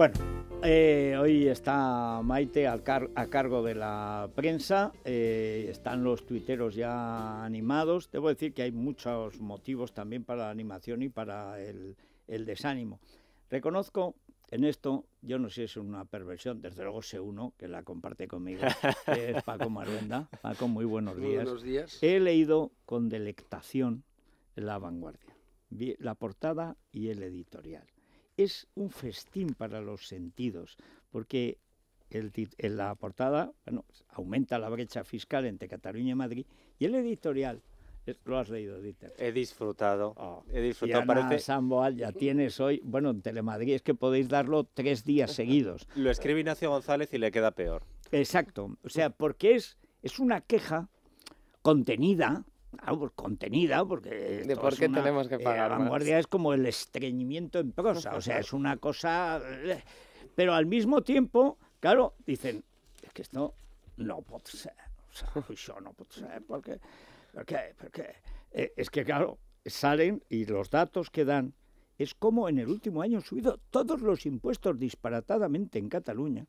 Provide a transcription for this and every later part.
Bueno, eh, hoy está Maite a cargo de la prensa, eh, están los tuiteros ya animados. Debo decir que hay muchos motivos también para la animación y para el, desánimo. Reconozco en esto, yo no sé si es una perversión, desde luego sé uno que la comparte conmigo, es Paco Maruenda. Paco, muy buenos días. Muy buenos días. He leído con delectación La Vanguardia, la portada y el editorial es un festín para los sentidos, porque en la portada aumenta la brecha fiscal entre Cataluña y Madrid y el editorial lo has leído, He disfrutado. Ah, He disfrutado. Y ya tienes hoy, bueno, en Telemadrid es que podéis darlo tres días seguidos. lo escribe Ignacio González y le queda peor. Exacto. O sea, porque es, es una queja contenida algo contenida, porque... tenemos que la eh, vanguardia es como el estreñimiento en prosa, o sea, es una cosa... Eh, pero al mismo tiempo, claro, dicen, es que esto no puede ser, o sea, yo no puedo ser, porque... porque, eh, es que, claro, salen y los datos que dan es como en el último año han subido todos los impuestos disparatadamente en Cataluña.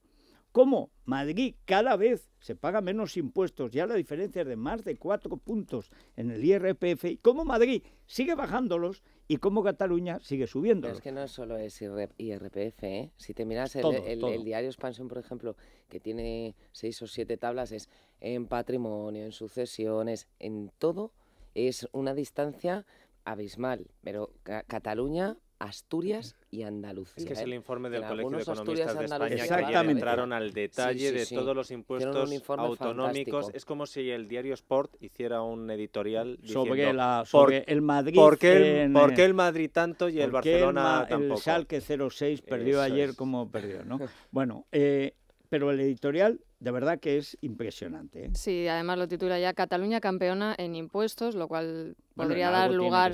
¿Cómo? Madrid cada vez se paga menos impuestos, ya la diferencia es de más de cuatro puntos en el IRPF. ¿Y cómo Madrid sigue bajándolos y cómo Cataluña sigue subiendo. Es que no solo es IRPF, ¿eh? si te miras el, el, diario Expansión, por ejemplo, que tiene seis o siete tablas, es en patrimonio, en sucesiones, en todo, es una distancia abismal, pero Cataluña Asturias y Andalucía. Es que es ¿eh? el informe del Colegio de Economistas de España Exactamente. entraron al detalle de todos los impuestos autonómicos. Es como si el diario Sport hiciera un editorial sobre, la, el Madrid. ¿por qué el, eh, Madrid tanto y el Barcelona el, tampoco? que Schalke 06 perdió ayer como perdió, ¿no? bueno, eh, pero el editorial de verdad que es impresionante. Sí, además lo titula ya Cataluña campeona en impuestos, lo cual podría dar lugar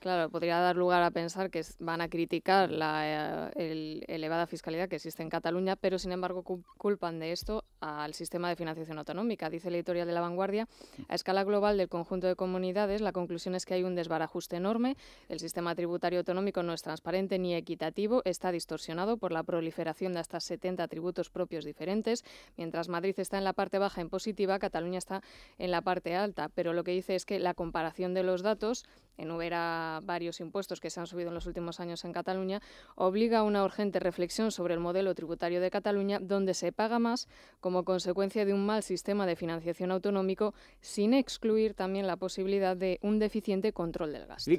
Claro, podría dar lugar a pensar que van a criticar la eh, elevada fiscalidad que existe en Cataluña, pero sin embargo culpan de esto al sistema de financiación autonómica. Dice la editorial de La Vanguardia, a escala global del conjunto de comunidades, la conclusión es que hay un desbarajuste enorme, el sistema tributario autonómico no es transparente ni equitativo, está distorsionado por la proliferación de hasta 70 tributos propios diferentes. Mientras Madrid está en la parte baja en positiva, Cataluña está en la parte alta, pero lo que dice es que la comparación de los datos en Ubera varios impuestos que se han subido en los últimos años en Cataluña, obliga a una urgente reflexión sobre el modelo tributario de Cataluña, donde se paga más como consecuencia de un mal sistema de financiación autonómico, sin excluir también la posibilidad de un deficiente control del gasto.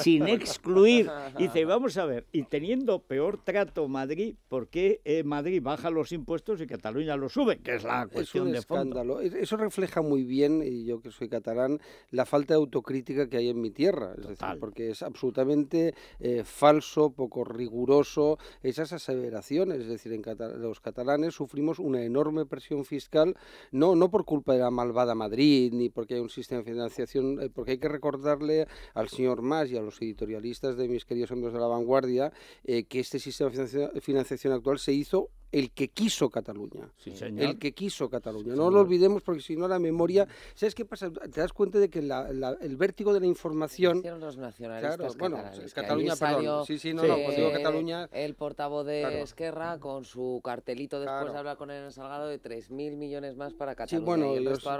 sin excluir. Dice, vamos a ver, y teniendo peor trato Madrid, ¿por qué eh, Madrid baja los impuestos y Cataluña los sube? Que es la cuestión de Fondo. Eso refleja muy bien, y yo que soy catalán, la falta de autocrítica que hay en mi tierra. Es Decir, que es absolutamente eh, falso, poco riguroso esas aseveraciones. Es decir, en los catalanes sufrimos una enorme presión fiscal, no, no por culpa de la malvada Madrid, ni porque hay un sistema de financiación, eh, porque hay que recordarle al señor Mas y a los editorialistas de mis queridos hombres de la vanguardia eh, que este sistema de financiación actual se hizo el que quiso Cataluña. El que quiso Cataluña. no lo olvidemos porque si no la memoria... ¿Sabes qué pasa? Te das cuenta de que el vértigo de la información... Hicieron los nacionalistas bueno, Cataluña, perdón. Sí, sí, no, no, El portavoz de Esquerra con su cartelito después habla de hablar con el Salgado de 3.000 millones más para Cataluña. bueno, y el resto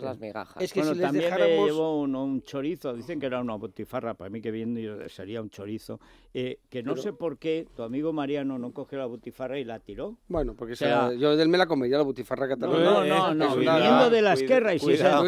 las migajas. Es que si también un, chorizo, dicen que era una botifarra, para mí que bien sería un chorizo, eh, que no sé por qué tu amigo Mariano no cogió la botifarra y la tiró bueno, porque yo del me la comería la butifarra catalana. No, no, eh, no, viniendo de la esquerra y si tan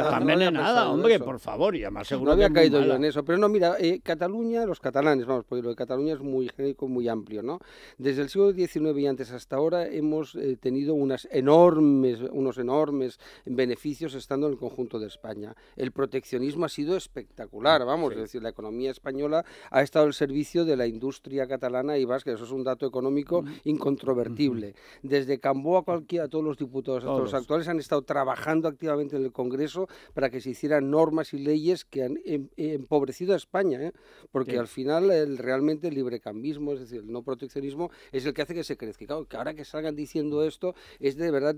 Tan hombre, por favor, más seguro No había caído yo en eso, pero no, mira, eh, Cataluña, los catalanes, vamos, porque lo de Cataluña es muy genérico, muy amplio, ¿no? Desde el siglo XIX y antes hasta ahora hemos eh, tenido unas enormes, unos enormes beneficios estando en el conjunto de España. El proteccionismo ha sido espectacular, vamos, es decir, la economía española ha estado al servicio de la industria catalana y vasca, eso es un dato económico mm incontrovertible. Desde Camboa cualquiera, todos los diputados todos. Los actuales han estado trabajando activamente en el Congreso para que se hicieran normas y leyes que han em, empobrecido a España, ¿eh? porque al final el, realmente el librecambismo, es decir, el no proteccionismo, es el que hace que se crezca. Claro, que ahora que salgan diciendo esto es de verdad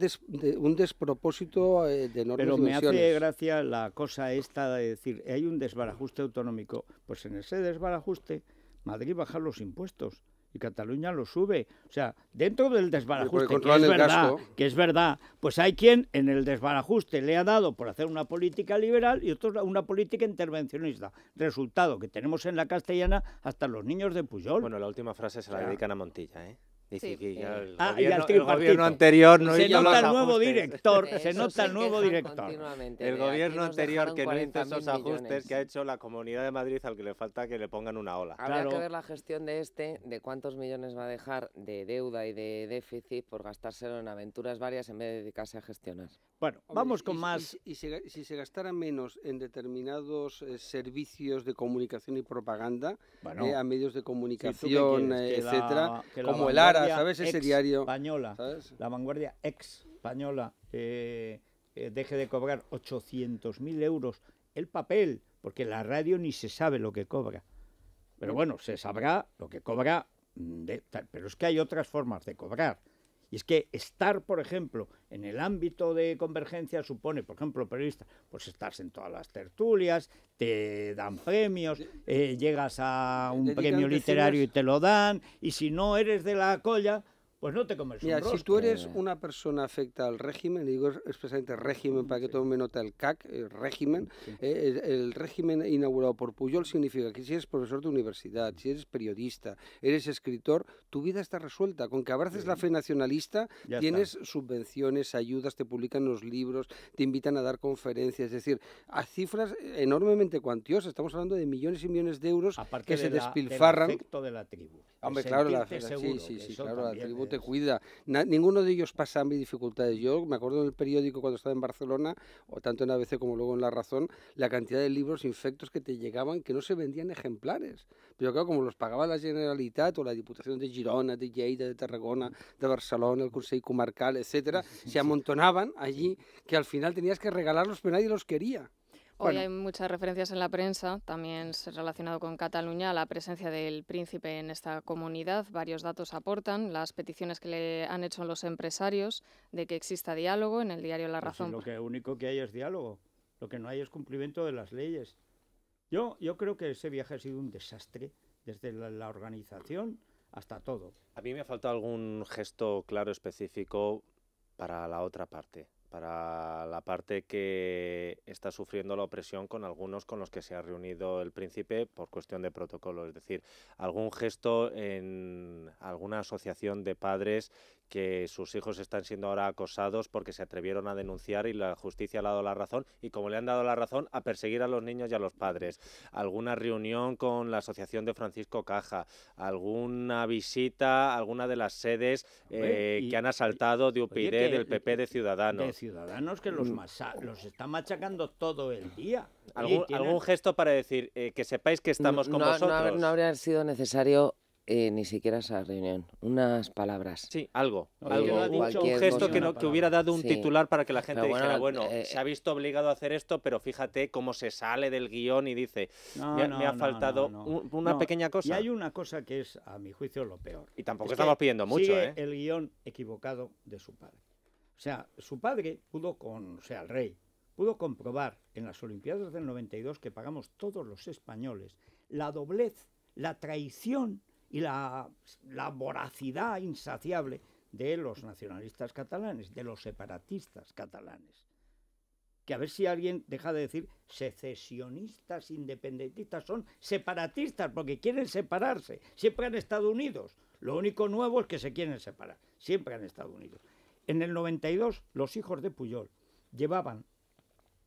un despropósito eh, de enormes Pero me hace gracia la cosa esta de decir, hay un desbarajuste autonómico. Pues en ese desbarajuste, Madrid baja los impuestos y Cataluña lo sube. O sea, dentro del desbarajuste, que es, verdad, que es verdad, pues hay quien en el desbarajuste le ha dado por hacer una política liberal y otra una política intervencionista. Resultado, que tenemos en la castellana hasta los niños de Puyol. Bueno, la última frase se la dedican a Montilla, ¿eh? Ah, el, ah, gobierno, gobierno, anterior no se nota el nuevo director, se nota el nuevo director. El gobierno anterior que no hizo esos ajustes que ha hecho la Comunidad de Madrid al que le falta que le pongan una ola. Habrá que ver la gestión de este, de cuántos millones va a dejar de deuda y de déficit por gastárselo en aventuras varias en vez de dedicarse a gestionar. Bueno, vamos con más. Y, si se gastara menos en determinados eh, servicios de comunicación y propaganda, eh, a medios de comunicación, eh, etcétera, como el ARA diario. Española, La vanguardia ex española eh, eh, deje de cobrar 800.000 euros el papel, porque la radio ni se sabe lo que cobra. Pero bueno, se sabrá lo que cobra, mm, pero es que hay otras formas de cobrar. Y es que estar, por ejemplo, en el ámbito de convergencia supone, por ejemplo, periodista, pues estás en todas las tertulias, te dan premios, eh, llegas a un premio literario y te lo dan, y si no eres de la colla, pues no te comes Mira, si tú eres eh. una persona afecta al régimen, digo expresamente régimen para que sí. tome nota el CAC, régimen, eh, el, régimen inaugurado por Puyol significa que si eres profesor de universidad, si eres periodista, eres escritor, tu vida está resuelta. Con que abraces la fe nacionalista, tienes subvenciones, ayudas, te publican los libros, te invitan a dar conferencias, es decir, a cifras enormemente cuantiosas, estamos hablando de millones y millones de euros que se despilfarran. Del de la tribu. Hombre, claro, la, sí, sí, la tribu te cuida. ninguno de ellos pasa a mis dificultades. Yo me acuerdo en el periódico cuando estaba en Barcelona, o tanto en ABC como luego en La Razón, la cantidad de libros infectos que te llegaban que no se vendían ejemplares. Pero claro, como los pagaba la Generalitat o la Diputación de Girona, de Lleida, de Tarragona, de Barcelona, el Consejo Comarcal, etcétera, se amontonaban allí que al final tenías que regalarlos, pero nadie los quería. Hoy hay muchas referencias en la prensa, también relacionado con Cataluña, la presencia del príncipe en esta comunidad. Varios datos aportan las peticiones que le han hecho los empresarios de que exista diálogo en el diario La pues Razón. lo único que hay es diálogo, lo que no hay es cumplimiento de las leyes. Yo, creo que ese viaje ha sido un desastre desde la organización hasta todo. A mí me ha faltado algún gesto claro específico para la otra parte para la parte que está sufriendo la opresión con algunos con los que se ha reunido el príncipe por cuestión de protocolo, es decir, algún gesto en alguna asociación de padres que sus hijos están siendo ahora acosados porque se atrevieron a denunciar y la justicia ha dado la razón y como le han dado la razón a perseguir a los niños y a los padres. Alguna reunión con la Asociación de Francisco Caja, alguna visita a alguna de las sedes eh, que han asaltado de UPyD, del PP de Ciudadanos. De Ciudadanos que los, los están machacando todo el día. ¿Algún, gesto para decir eh, que sepáis que estamos con vosotros? No, no habría sido necesario eh, ni siquiera esa reunión, unas palabras. Sí, algo. algo dicho, un gesto que, no, que, hubiera dado un titular para que la gente dijera, bueno, eh, se ha eh, visto obligado a hacer esto, pero fíjate cómo se sale del guión y dice, no, me, ha faltado una pequeña cosa. Y hay una cosa que es, a mi juicio, lo peor. Y tampoco estamos pidiendo mucho. el guión equivocado de su padre. O sea, su padre pudo con, o sea, el rey, pudo comprobar en las Olimpiadas del 92 que pagamos todos los españoles la doblez, la traición y la, la voracidad insaciable de los nacionalistas catalanes, de los separatistas catalanes. Que a ver si alguien deja de decir secesionistas, independentistas, son separatistas porque quieren separarse. Siempre han estado unidos. Lo único nuevo es que se quieren separar. Siempre han estado unidos. En el 92, los hijos de Puyol llevaban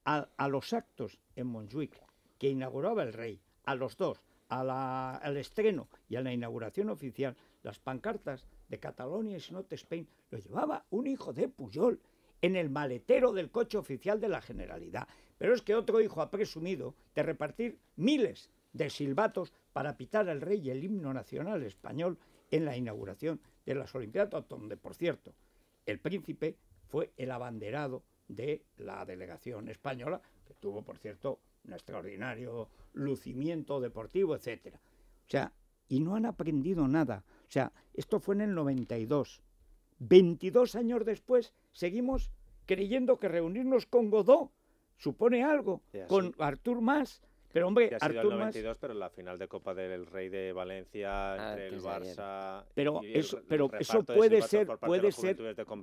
a, a los actos en Montjuic que inauguraba el rey, a los dos, al estreno y a la inauguración oficial, las pancartas de Catalonia y not Spain lo llevaba un hijo de Puyol en el maletero del coche oficial de la Generalidad. Pero es que otro hijo ha presumido de repartir miles de silbatos para pitar al rey el himno nacional español en la inauguración de las Olimpiadas, donde, por cierto, el príncipe fue el abanderado de la delegación española, que tuvo, por cierto, un extraordinario lucimiento deportivo, etcétera. O sea, y no han aprendido nada. O sea, esto fue en el 92. 22 años después seguimos creyendo que reunirnos con Godó supone algo, con Artur Mas, pero hombre, Artur el 92, Mas... pero la final de Copa del Rey de Valencia ah, entre el Barça. Pero eso, pero eso puede ser, puede ser,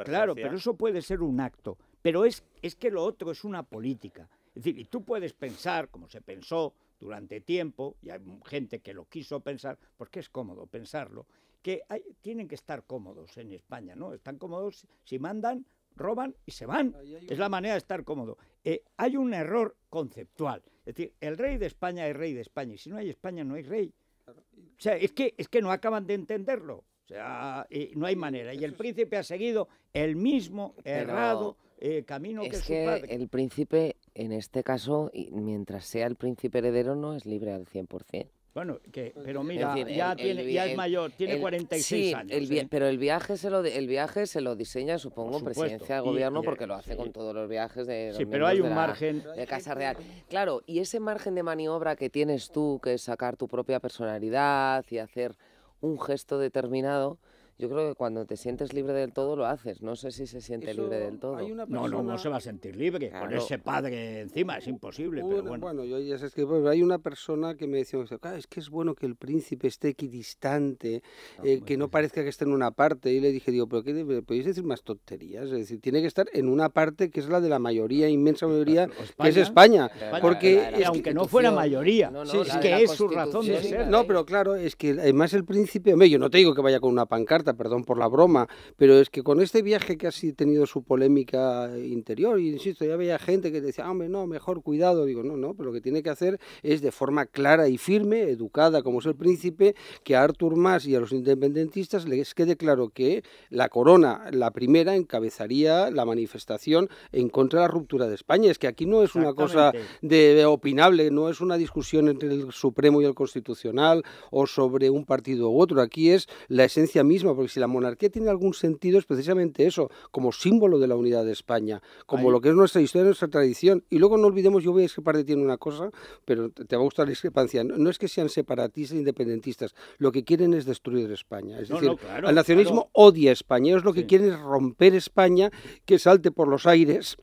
claro, pero eso puede ser un acto. Pero es, es que lo otro es una política. Es decir, y tú puedes pensar, como se pensó durante tiempo, y hay gente que lo quiso pensar, porque es cómodo pensarlo, que tienen que estar cómodos en España, ¿no? Están cómodos si mandan, roban y se van. Es la manera de estar cómodo. Eh, hay un error conceptual. Es decir, el rey de España es rey de España, y si no hay España no hay rey. O sea, es que, es que no acaban de entenderlo. O sea, no hay manera. Y el príncipe ha seguido el mismo errado eh, es que, El príncipe, en este caso, mientras sea el príncipe heredero, no es libre al 100%. Bueno, pues pero mira, ya, tiene, es mayor, tiene 46 años. ¿eh? Pero el viaje se lo el viaje se lo diseña, supongo, presidencia del gobierno, porque lo hace con todos los viajes de Sí, pero hay un margen de Casa Real. Claro, y ese margen de maniobra que tienes tú, que es sacar tu propia personalidad y hacer un gesto determinado, yo creo que cuando te sientes libre del todo lo haces. No sé si se siente libre del todo. No, no, no se va a sentir libre. Con ese padre encima es imposible. pero bueno. bueno, yo ya sé que hay una persona que me decía, ah, es que es bueno que el príncipe esté equidistante, eh, que no parezca que esté en una parte. Y le dije, digo, pero ¿qué podéis decir más tonterías? Es decir, tiene que estar en una parte que es la de la mayoría, inmensa mayoría, que es España. porque aunque no fuera mayoría, es que es su razón de ser. No, pero claro, es que además el príncipe, hombre, yo no te digo que vaya con una pancarta, perdón por la broma, pero es que con este viaje que ha tenido su polémica interior, y insisto, ya había gente que decía, ah, hombre, no, mejor cuidado, digo, no, no, pero lo que tiene que hacer es de forma clara y firme, educada como es el príncipe, que a Artur más y a los independentistas les quede claro que la corona, la primera, encabezaría la manifestación en contra de la ruptura de España. Es que aquí no es una cosa de opinable, no es una discusión entre el Supremo y el Constitucional o sobre un partido u otro, aquí es la esencia misma porque si la monarquía tiene algún sentido es precisamente eso, como símbolo de la unidad de España, como lo que es nuestra historia, nuestra tradición. Y luego no olvidemos, yo voy a discrepar de ti en una cosa, pero te va a gustar la discrepancia. No, es que sean separatistas, e independentistas, lo que quieren es destruir España. Es decir, el nacionalismo odia a España, es lo que quieren es romper España, que salte por los aires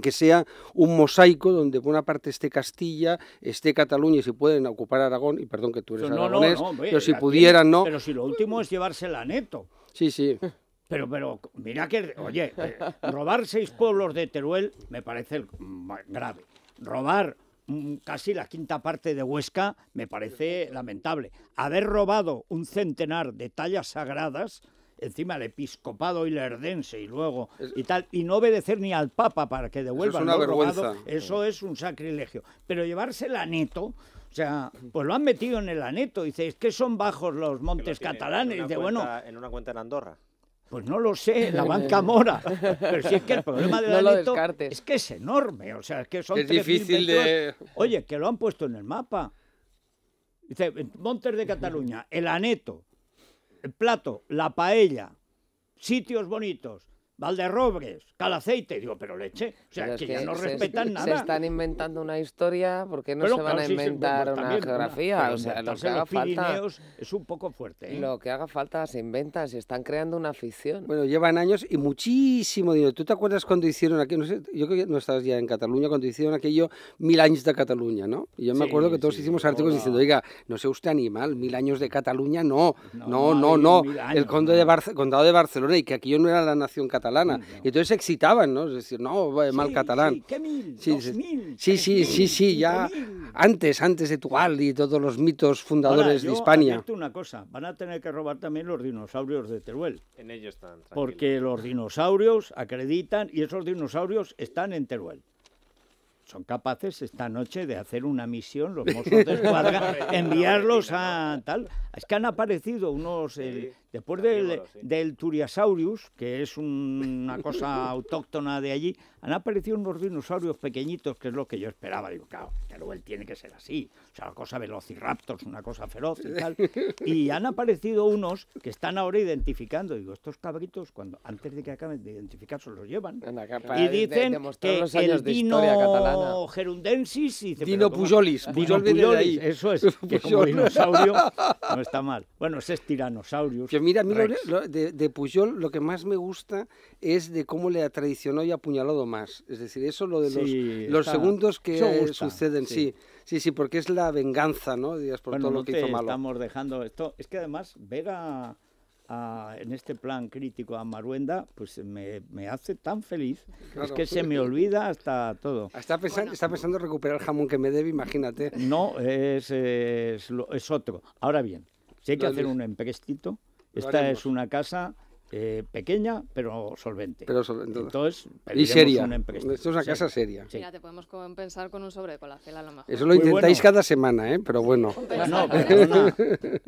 que sea un mosaico donde por una parte esté Castilla, esté Cataluña y si pueden ocupar Aragón, y perdón que tú eres aragonés, pero si pudieran, no. Pero si lo último es llevársela Neto. Sí, sí. Pero, pero, mira que, oye, eh, robar seis pueblos de Teruel me parece mm, grave. Robar mm, casi la quinta parte de Huesca me parece lamentable. Haber robado un centenar de tallas sagradas encima el episcopado y herdense y luego y tal, y no obedecer ni al Papa para que devuelva eso es vergüenza. eso mm. es un sacrilegio. Pero llevarse el aneto, o sea, pues lo han metido en el aneto. Dice, es que son bajos los montes catalanes. Dice, bueno. En una cuenta en Andorra. Pues no lo sé, la banca mora. Pero si es que el problema del aneto es que es enorme. O sea, es que son es difícil de... Oye, que lo han puesto en el mapa. Dice, Montes de Cataluña, el aneto el plato, la paella, sitios bonitos, Valderrobres, Calaceite. Digo, pero leche. O sea, que, ya no respetan nada. Se están inventando una historia porque no se van a inventar pues una geografía. o sea, lo que haga falta. Es un poco fuerte. ¿eh? Lo que haga falta se inventan, se están creando una ficción. Bueno, llevan años y muchísimo dinero. ¿Tú te acuerdas cuando hicieron aquí? No sé, yo creo que no estabas ya en Cataluña, cuando hicieron aquello Mil años de Cataluña, ¿no? Y yo me acuerdo que todos hicimos artículos diciendo, oiga, no sea usted animal, mil años de Cataluña, no, no, no, no. el condado de, condado de Barcelona y que aquello no era la nación catalana y entonces se excitaban, ¿no? Es decir, no, eh, mal catalán. Sí, Sí, sí, sí, ya antes, antes de Tual y todos los mitos fundadores Ahora, de España. una cosa, van a tener que robar también los dinosaurios de Teruel. En ellos están. Porque los dinosaurios acreditan y esos dinosaurios están en Teruel son capaces esta noche de hacer una misión, los mozos de escuadra, enviarlos a tal. Es que han aparecido unos, Después del, del Turiasaurus, que es una cosa autóctona de allí, han aparecido unos dinosaurios pequeñitos, que es lo que yo esperaba. Digo, claro, pero él tiene que ser así. O sea, la cosa velociraptors, una cosa feroz y tal. Y han aparecido unos que están ahora identificando. Digo, estos cabritos, cuando, antes de que acaben de se los llevan. y dicen que el dino gerundensis... Y dino Pujolis. Eso es, que como dinosaurio no está mal. Bueno, ese es tiranosaurio mira, a mí de, de, Puyol lo que más me gusta es de cómo le traicionó y apuñalado más. Es decir, eso lo de los, segundos que suceden, sí. sí. sí. porque es la venganza, ¿no? Digas, por todo lo que hizo malo. Estamos dejando esto. Es que además, ver en este plan crítico a Maruenda, pues me, hace tan feliz. Es que se me olvida hasta todo. Está pensando, está pensando recuperar el jamón que me debe, imagínate. No, es, es, es otro. Ahora bien, si hay que hacer un empréstito, esta es una casa eh, pequeña, pero solvente. Pero y seria. Esto es una casa seria. Mira, te podemos compensar con un sobre de colacel a lo mejor. Eso lo intentáis cada semana, ¿eh? Pero bueno.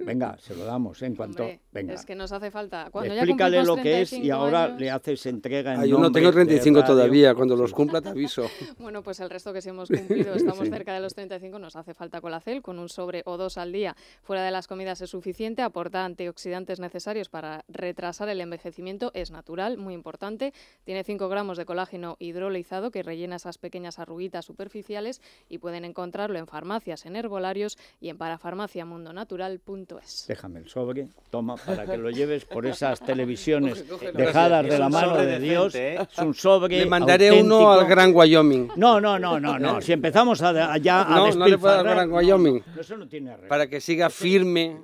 Venga, se lo damos ¿eh? en cuanto... venga. Es que nos hace falta. Cuando Explícale lo que es y ahora le haces entrega en Yo no tengo 35 todavía. Cuando los cumpla te aviso. bueno, pues el resto que si hemos cumplido, estamos cerca de los 35, nos hace falta colacel. Con un sobre o dos al día fuera de las comidas es suficiente. Aporta antioxidantes necesarios para retrasar el envejecimiento es natural, muy importante. Tiene 5 gramos de colágeno hidrolizado que rellena esas pequeñas arruguitas superficiales y pueden encontrarlo en farmacias, en herbolarios y en parafarmaciamundonatural.es. Déjame el sobre, toma, para que lo lleves por esas televisiones dejadas de la mano de Dios. ¿eh? sobre. Le mandaré uno al Gran Wyoming. No, no, no, no, no. Si empezamos a, allá a no, no le puedo al Gran Wyoming. eso no tiene Para que siga firme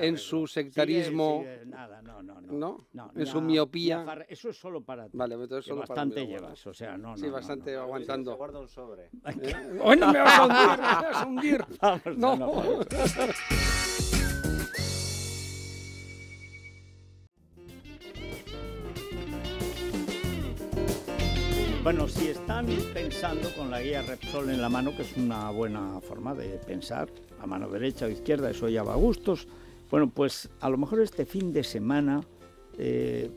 en su sectarismo. nada, no, no, no. ¿No? ...es un miopía. eso es solo para ti. Vale, entonces solo bastante para bastante llevas, o sea, no, Sí, bastante aguantando. Guarda un sobre. ¿Eh? Hoy no me vas a hundir, me vas a hundir. no. no Bueno, si están pensando con la guía Repsol en la mano, que es una buena forma de pensar, a mano derecha o izquierda, eso ya va a gustos, bueno, pues a lo mejor este fin de semana eh,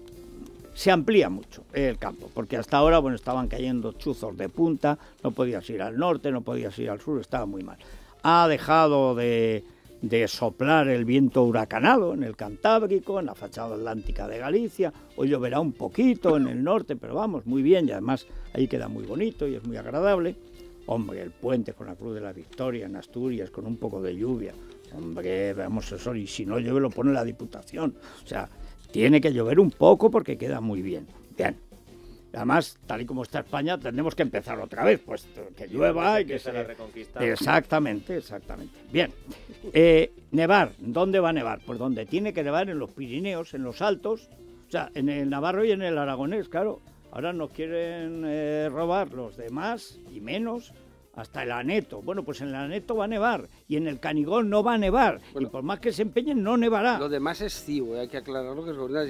se amplía mucho el campo, porque hasta ahora bueno, estaban cayendo chuzos de punta, no podías ir al norte, no podías ir al sur, estaba muy mal. Ha dejado de, de soplar el viento huracanado en el Cantábrico, en la fachada atlántica de Galicia. Hoy lloverá un poquito en el norte, pero vamos, muy bien y además ahí queda muy bonito y es muy agradable. Hombre, el puente con la Cruz de la Victoria en Asturias con un poco de lluvia. Hombre, veamos eso y si no llueve lo pone la Diputación. O sea, tiene que llover un poco porque queda muy bien. Bien. Además, tal y como está España, tendremos que empezar otra vez, pues que llueva y que se... La exactamente, exactamente. Bien, eh, nevar, ¿dónde va a nevar? Pues donde tiene que nevar, en los Pirineos, en los Altos, o sea, en el Navarro y en el Aragonés, claro. Ahora nos quieren eh, robar los demás y menos, hasta el Aneto. Bueno, pues en el Aneto va a nevar y en el Canigón no va a nevar. y por más que se empeñen, no nevará. Lo demás es ciego hay que aclararlo que es verdad.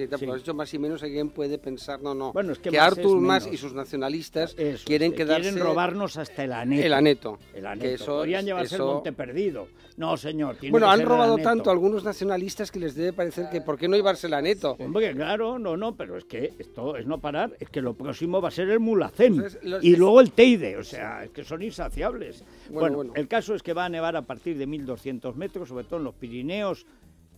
y más y menos alguien puede pensar, no, no. Bueno, es que, que más y sus nacionalistas quieren quedarse. Quieren robarnos hasta el Aneto. El Aneto. El Aneto. eso, Podrían llevarse el Monte Perdido. No, señor. bueno, han robado tanto algunos nacionalistas que les debe parecer que ¿por qué no llevarse el Aneto? Hombre, claro, no, no, pero es que esto es no parar, es que lo próximo va a ser el Mulacén. Y luego el Teide, o sea, es que son insaciables. Bueno, el caso es que va a nevar a partir de 1.200 metros, sobre todo en los Pirineos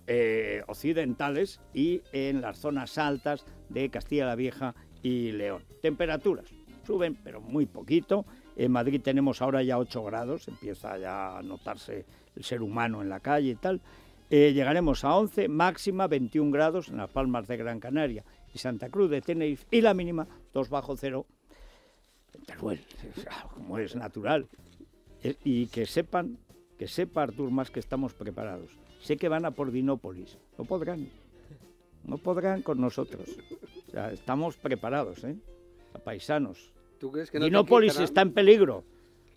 eh, occidentales y en las zonas altas de Castilla la Vieja y León. Temperaturas suben, pero muy poquito. En Madrid tenemos ahora ya 8 grados, empieza ya a notarse el ser humano en la calle y tal. Eh, llegaremos a 11, máxima 21 grados en las Palmas de Gran Canaria y Santa Cruz de Tenerife y la mínima 2 bajo cero Teruel, como es natural. Eh, y que sepan, que sepa Artur más que estamos preparados. Sé que van a por Dinópolis, no podrán, no podrán con nosotros. O sea, estamos preparados, ¿eh? A paisanos. ¿Tú crees que no Dinópolis está en peligro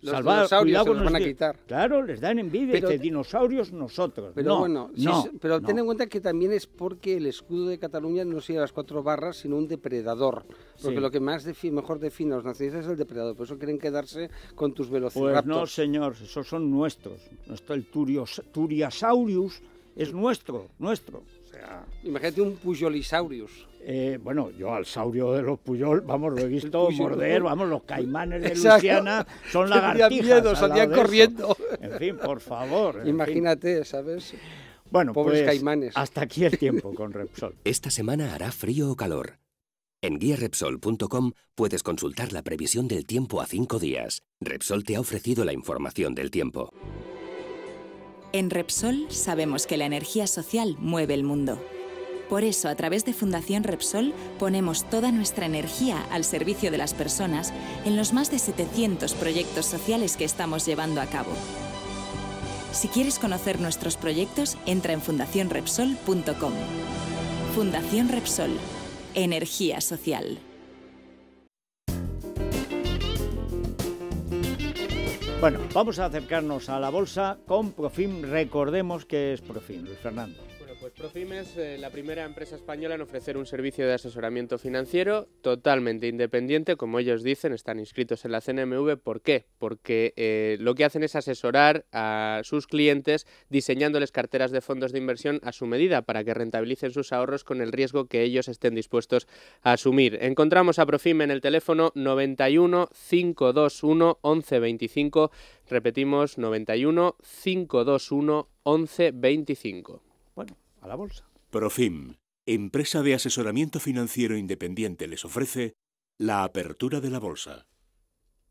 los dinosaurios se los van a quitar. Claro, les dan envidia, de dinosaurios nosotros. Pero bueno, pero ten en cuenta que también es porque el escudo de Cataluña no sigue las cuatro barras, sino un depredador. Porque lo que más mejor define a los nacionalistas es el depredador, por eso quieren quedarse con tus velocidades. Pues no, señor, esos son nuestros. Nuestro, el Turiasaurius es nuestro, nuestro. O sea, Imagínate un puyolisaurius. Eh, bueno, yo al saurio de los Puyol, vamos, lo he visto morder, vamos, los caimanes de Luciana son lagartijas. miedo, salían corriendo. En fin, por favor. Imagínate, ¿sabes? Bueno, Pobres pues, caimanes. hasta aquí el tiempo con Repsol. Esta semana hará frío o calor. En guiarepsol.com puedes consultar la previsión del tiempo a cinco días. Repsol te ha ofrecido la información del tiempo. En Repsol sabemos que la energía social mueve el mundo por eso, a través de Fundación Repsol, ponemos toda nuestra energía al servicio de las personas en los más de 700 proyectos sociales que estamos llevando a cabo. Si quieres conocer nuestros proyectos, entra en fundacionrepsol.com. Fundación Repsol, energía social. Bueno, vamos a acercarnos a la bolsa con Profim. Recordemos que es Profim, Luis Fernando. Pues es es eh, la primera empresa española en ofrecer un servicio de asesoramiento financiero totalmente independiente, como ellos dicen, están inscritos en la CNMV. ¿Por qué? Porque eh, lo que hacen es asesorar a sus clientes diseñándoles carteras de fondos de inversión a su medida para que rentabilicen sus ahorros con el riesgo que ellos estén dispuestos a asumir. Encontramos a Profime en el teléfono 91 521 1125. Repetimos 91 521 1125 a la bolsa. Profim, empresa de asesoramiento financiero independiente, les ofrece la apertura de la bolsa.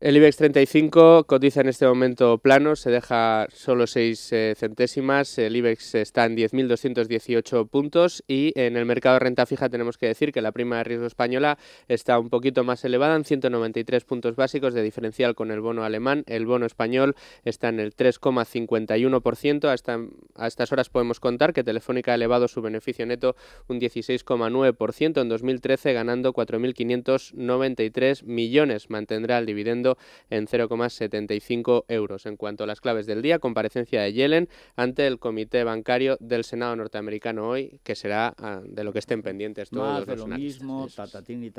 El IBEX 35 cotiza en este momento plano, se deja solo 6 eh, centésimas, el IBEX está en 10.218 puntos y en el mercado de renta fija tenemos que decir que la prima de riesgo española está un poquito más elevada en 193 puntos básicos de diferencial con el bono alemán, el bono español está en el 3,51%, hasta a estas horas podemos contar que Telefónica ha elevado su beneficio neto un 16,9% en 2013 ganando 4.593 millones, mantendrá el dividendo en 0,75 euros. En cuanto a las claves del día, comparecencia de Yellen ante el Comité Bancario del Senado norteamericano hoy, que será ah, de lo que estén pendientes todos los de lo mismo, y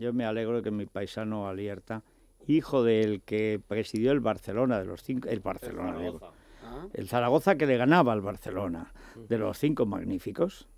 Yo me alegro de que mi paisano alerta, hijo del que presidió el Barcelona de los cinco... El Barcelona, el Zaragoza, ah. el Zaragoza que le ganaba al Barcelona, de los cinco magníficos,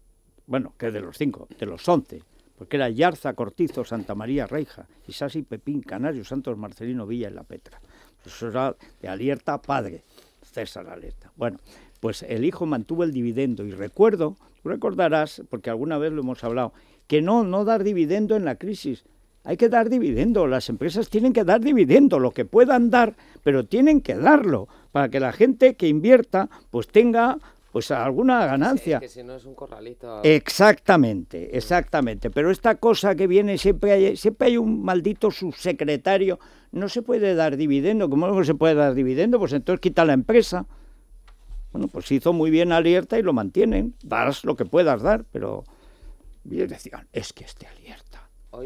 bueno, que de los cinco, de los once, porque era Yarza, Cortizo, Santa María, Reija, Isasi, Pepín, Canario, Santos, Marcelino, Villa y La Petra. Pues eso era de alerta padre, César alerta. Bueno, pues el hijo mantuvo el dividendo y recuerdo, tú recordarás, porque alguna vez lo hemos hablado, que no, no dar dividendo en la crisis. Hay que dar dividendo, las empresas tienen que dar dividendo, lo que puedan dar, pero tienen que darlo para que la gente que invierta pues tenga pues alguna ganancia. Es que si no es un corralito. Exactamente, mm. exactamente. Pero esta cosa que viene, siempre hay, un maldito subsecretario. No se puede dar dividendo. ¿Cómo no se puede dar dividendo? Pues entonces quita la empresa. Bueno, pues hizo muy bien alerta y lo mantienen. Darás lo que puedas dar, pero. bien decían, es que esté alerta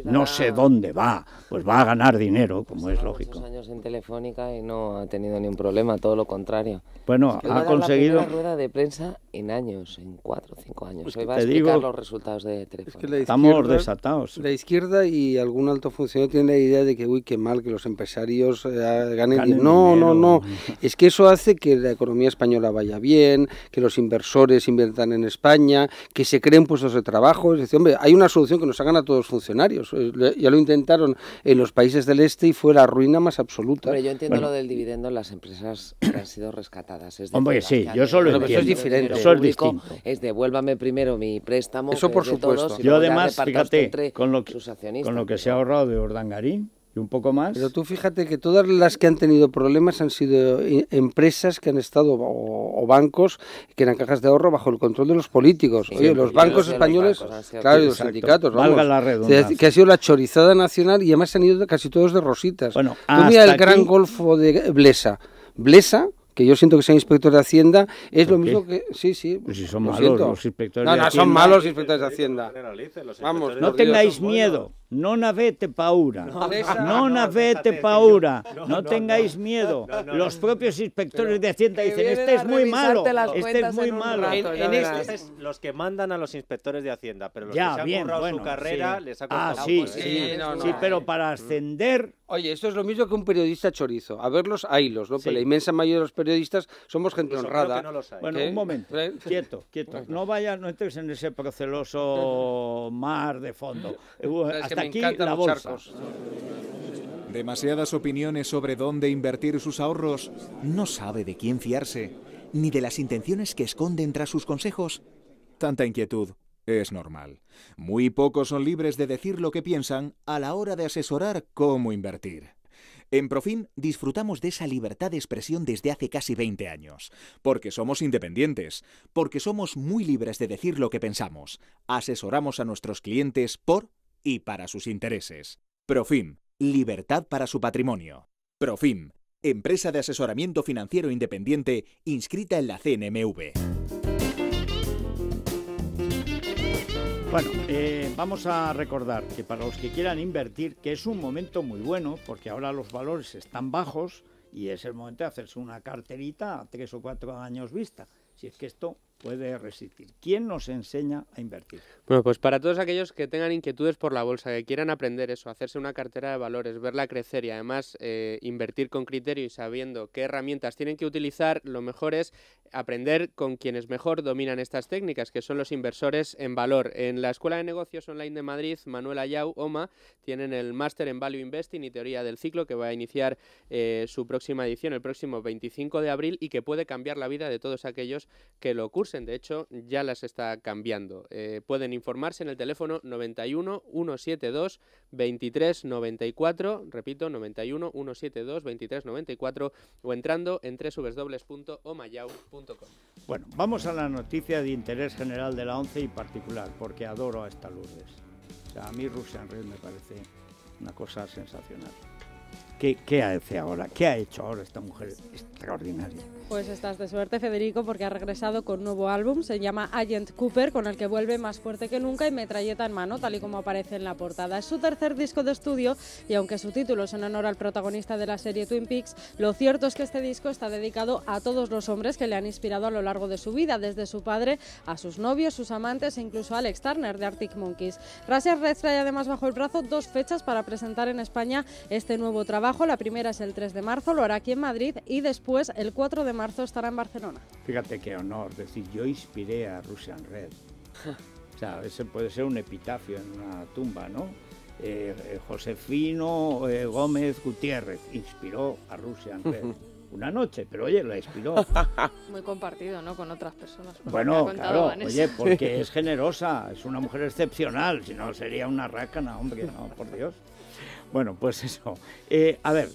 no sé dónde va, pues va a ganar dinero, como es lógico. Muchos años en Telefónica y no ha tenido ni un problema, todo lo contrario. Bueno, ha conseguido la rueda de prensa en años, en cuatro o cinco años. Pues Hoy va los resultados de Telefónica. Estamos desatados. La izquierda y algún alto funcionario tiene la idea de que uy, qué mal que los empresarios eh, ah, ganen, no, dinero. No, no, no. Es que eso hace que la economía española vaya bien, que los inversores inviertan en España, que se creen puestos de trabajo, es decir, hombre, hay una solución que nos hagan a todos funcionarios eh, ya lo intentaron en los países del este y fue la ruina más absoluta. yo entiendo lo del dividendo en las empresas que han sido rescatadas. Es sí, yo solo Eso es diferente. Eso es distinto. Es devuélvame primero mi préstamo. Eso por supuesto. yo además, fíjate, con lo, que, con lo que se ha ahorrado de Ordangarín, un poco más. Pero tú fíjate que todas las que han tenido problemas han sido eh, empresas que han estado o, bancos que eran cajas de ahorro bajo el control de los políticos. Oye, los bancos españoles, claro, y los sindicatos. Valga la Que ha sido la chorizada nacional y además han ido casi todos de rositas. Bueno, tú mira el gran golfo de Blesa. Blesa que yo siento que sea inspector de Hacienda, es lo mismo que... Sí, sí. Pues son malos los inspectores de Hacienda. son malos inspectores de Hacienda. Vamos, no tengáis miedo no navete paura, ah, no, navete paura, no, tengáis miedo. Los propios inspectores de Hacienda dicen, este, este es muy malo, este es muy malo. en, es los que mandan a los inspectores de Hacienda, pero los que se han bien, su carrera Ah, ¿eh? sí, sí, pero eh. para ascender... Oye, esto es lo mismo que un periodista chorizo. A verlos, los, ¿no? que la inmensa mayoría de los periodistas somos gente honrada. bueno, ¿Eh? un momento, quieto, quieto. No vayas, no entres en ese proceloso mar de fondo. aquí Demasiadas opiniones sobre dónde invertir sus ahorros. No sabe de quién fiarse, ni de las intenciones que esconden tras sus consejos. Tanta inquietud es normal. Muy pocos son libres de decir lo que piensan a la hora de asesorar cómo invertir. En profín disfrutamos de esa libertad de expresión desde hace casi 20 años, porque somos independientes, porque somos muy libres de decir lo que pensamos, asesoramos a nuestros clientes por y para sus intereses. Profim, libertad para su patrimonio. Profim, empresa de asesoramiento financiero independiente inscrita en la CNMV. Bueno, eh, vamos a recordar que para los que quieran invertir, que es un momento muy bueno, porque ahora los valores están bajos y es el momento de hacerse una carterita a tres o cuatro años vista. Si es que esto puede resistir. ¿Quién nos enseña a invertir? Bueno, pues para todos aquellos que tengan inquietudes por la bolsa, que quieran aprender eso, hacerse una cartera de valores, verla crecer y además eh, invertir con criterio y sabiendo qué herramientas tienen que utilizar, lo mejor es aprender con quienes mejor dominan estas técnicas, que son los inversores en valor. En la Escuela de Negocios Online de Madrid, Manuela Ayau, OMA, tienen el máster en Value Investing y Teoría del Ciclo, que va a iniciar eh, su próxima edición el próximo 25 de abril y que puede cambiar la vida de todos aquellos que lo cursen de hecho, ya las está cambiando. Eh, pueden informarse en el teléfono 91 172 23 94, repito, 91 172 23 94 o entrando en www.omayau.com. Bueno, vamos a la noticia de interés general de la ONCE y particular, porque adoro a esta Lourdes. a mí en Red me parece una cosa sensacional. ¿Qué, ¿Qué, hace ahora? ¿Qué ha hecho ahora esta mujer? Pues estás de suerte, Federico, porque ha regresado con nuevo álbum. Se llama Agent Cooper, con el que vuelve más fuerte que nunca y metralleta en mano, tal y como aparece en la portada. Es su tercer disco de estudio y, aunque su título es en honor al protagonista de la serie Twin Peaks, lo cierto es que este disco está dedicado a todos los hombres que le han inspirado a lo largo de su vida, desde su padre a sus novios, sus amantes e incluso a Alex Turner de Arctic Monkeys. Gracias Red trae además bajo el brazo dos fechas para presentar en España este nuevo trabajo. La primera es el 3 de marzo, lo hará aquí en Madrid y después pues el 4 de marzo, estará en Barcelona. Fíjate qué honor, es decir, yo inspiré a Russian Red. o sea, ese puede ser un epitafio en una tumba, ¿no? Eh, eh, Josefino eh, Gómez Gutiérrez inspiró a Russian Red. una noche, pero oye, la inspiró. Muy compartido, ¿no? Con otras personas. Bueno, claro, oye, porque es generosa, es una mujer excepcional, si no sería una rácana, hombre, no, por Dios. Bueno, pues eso. a ver,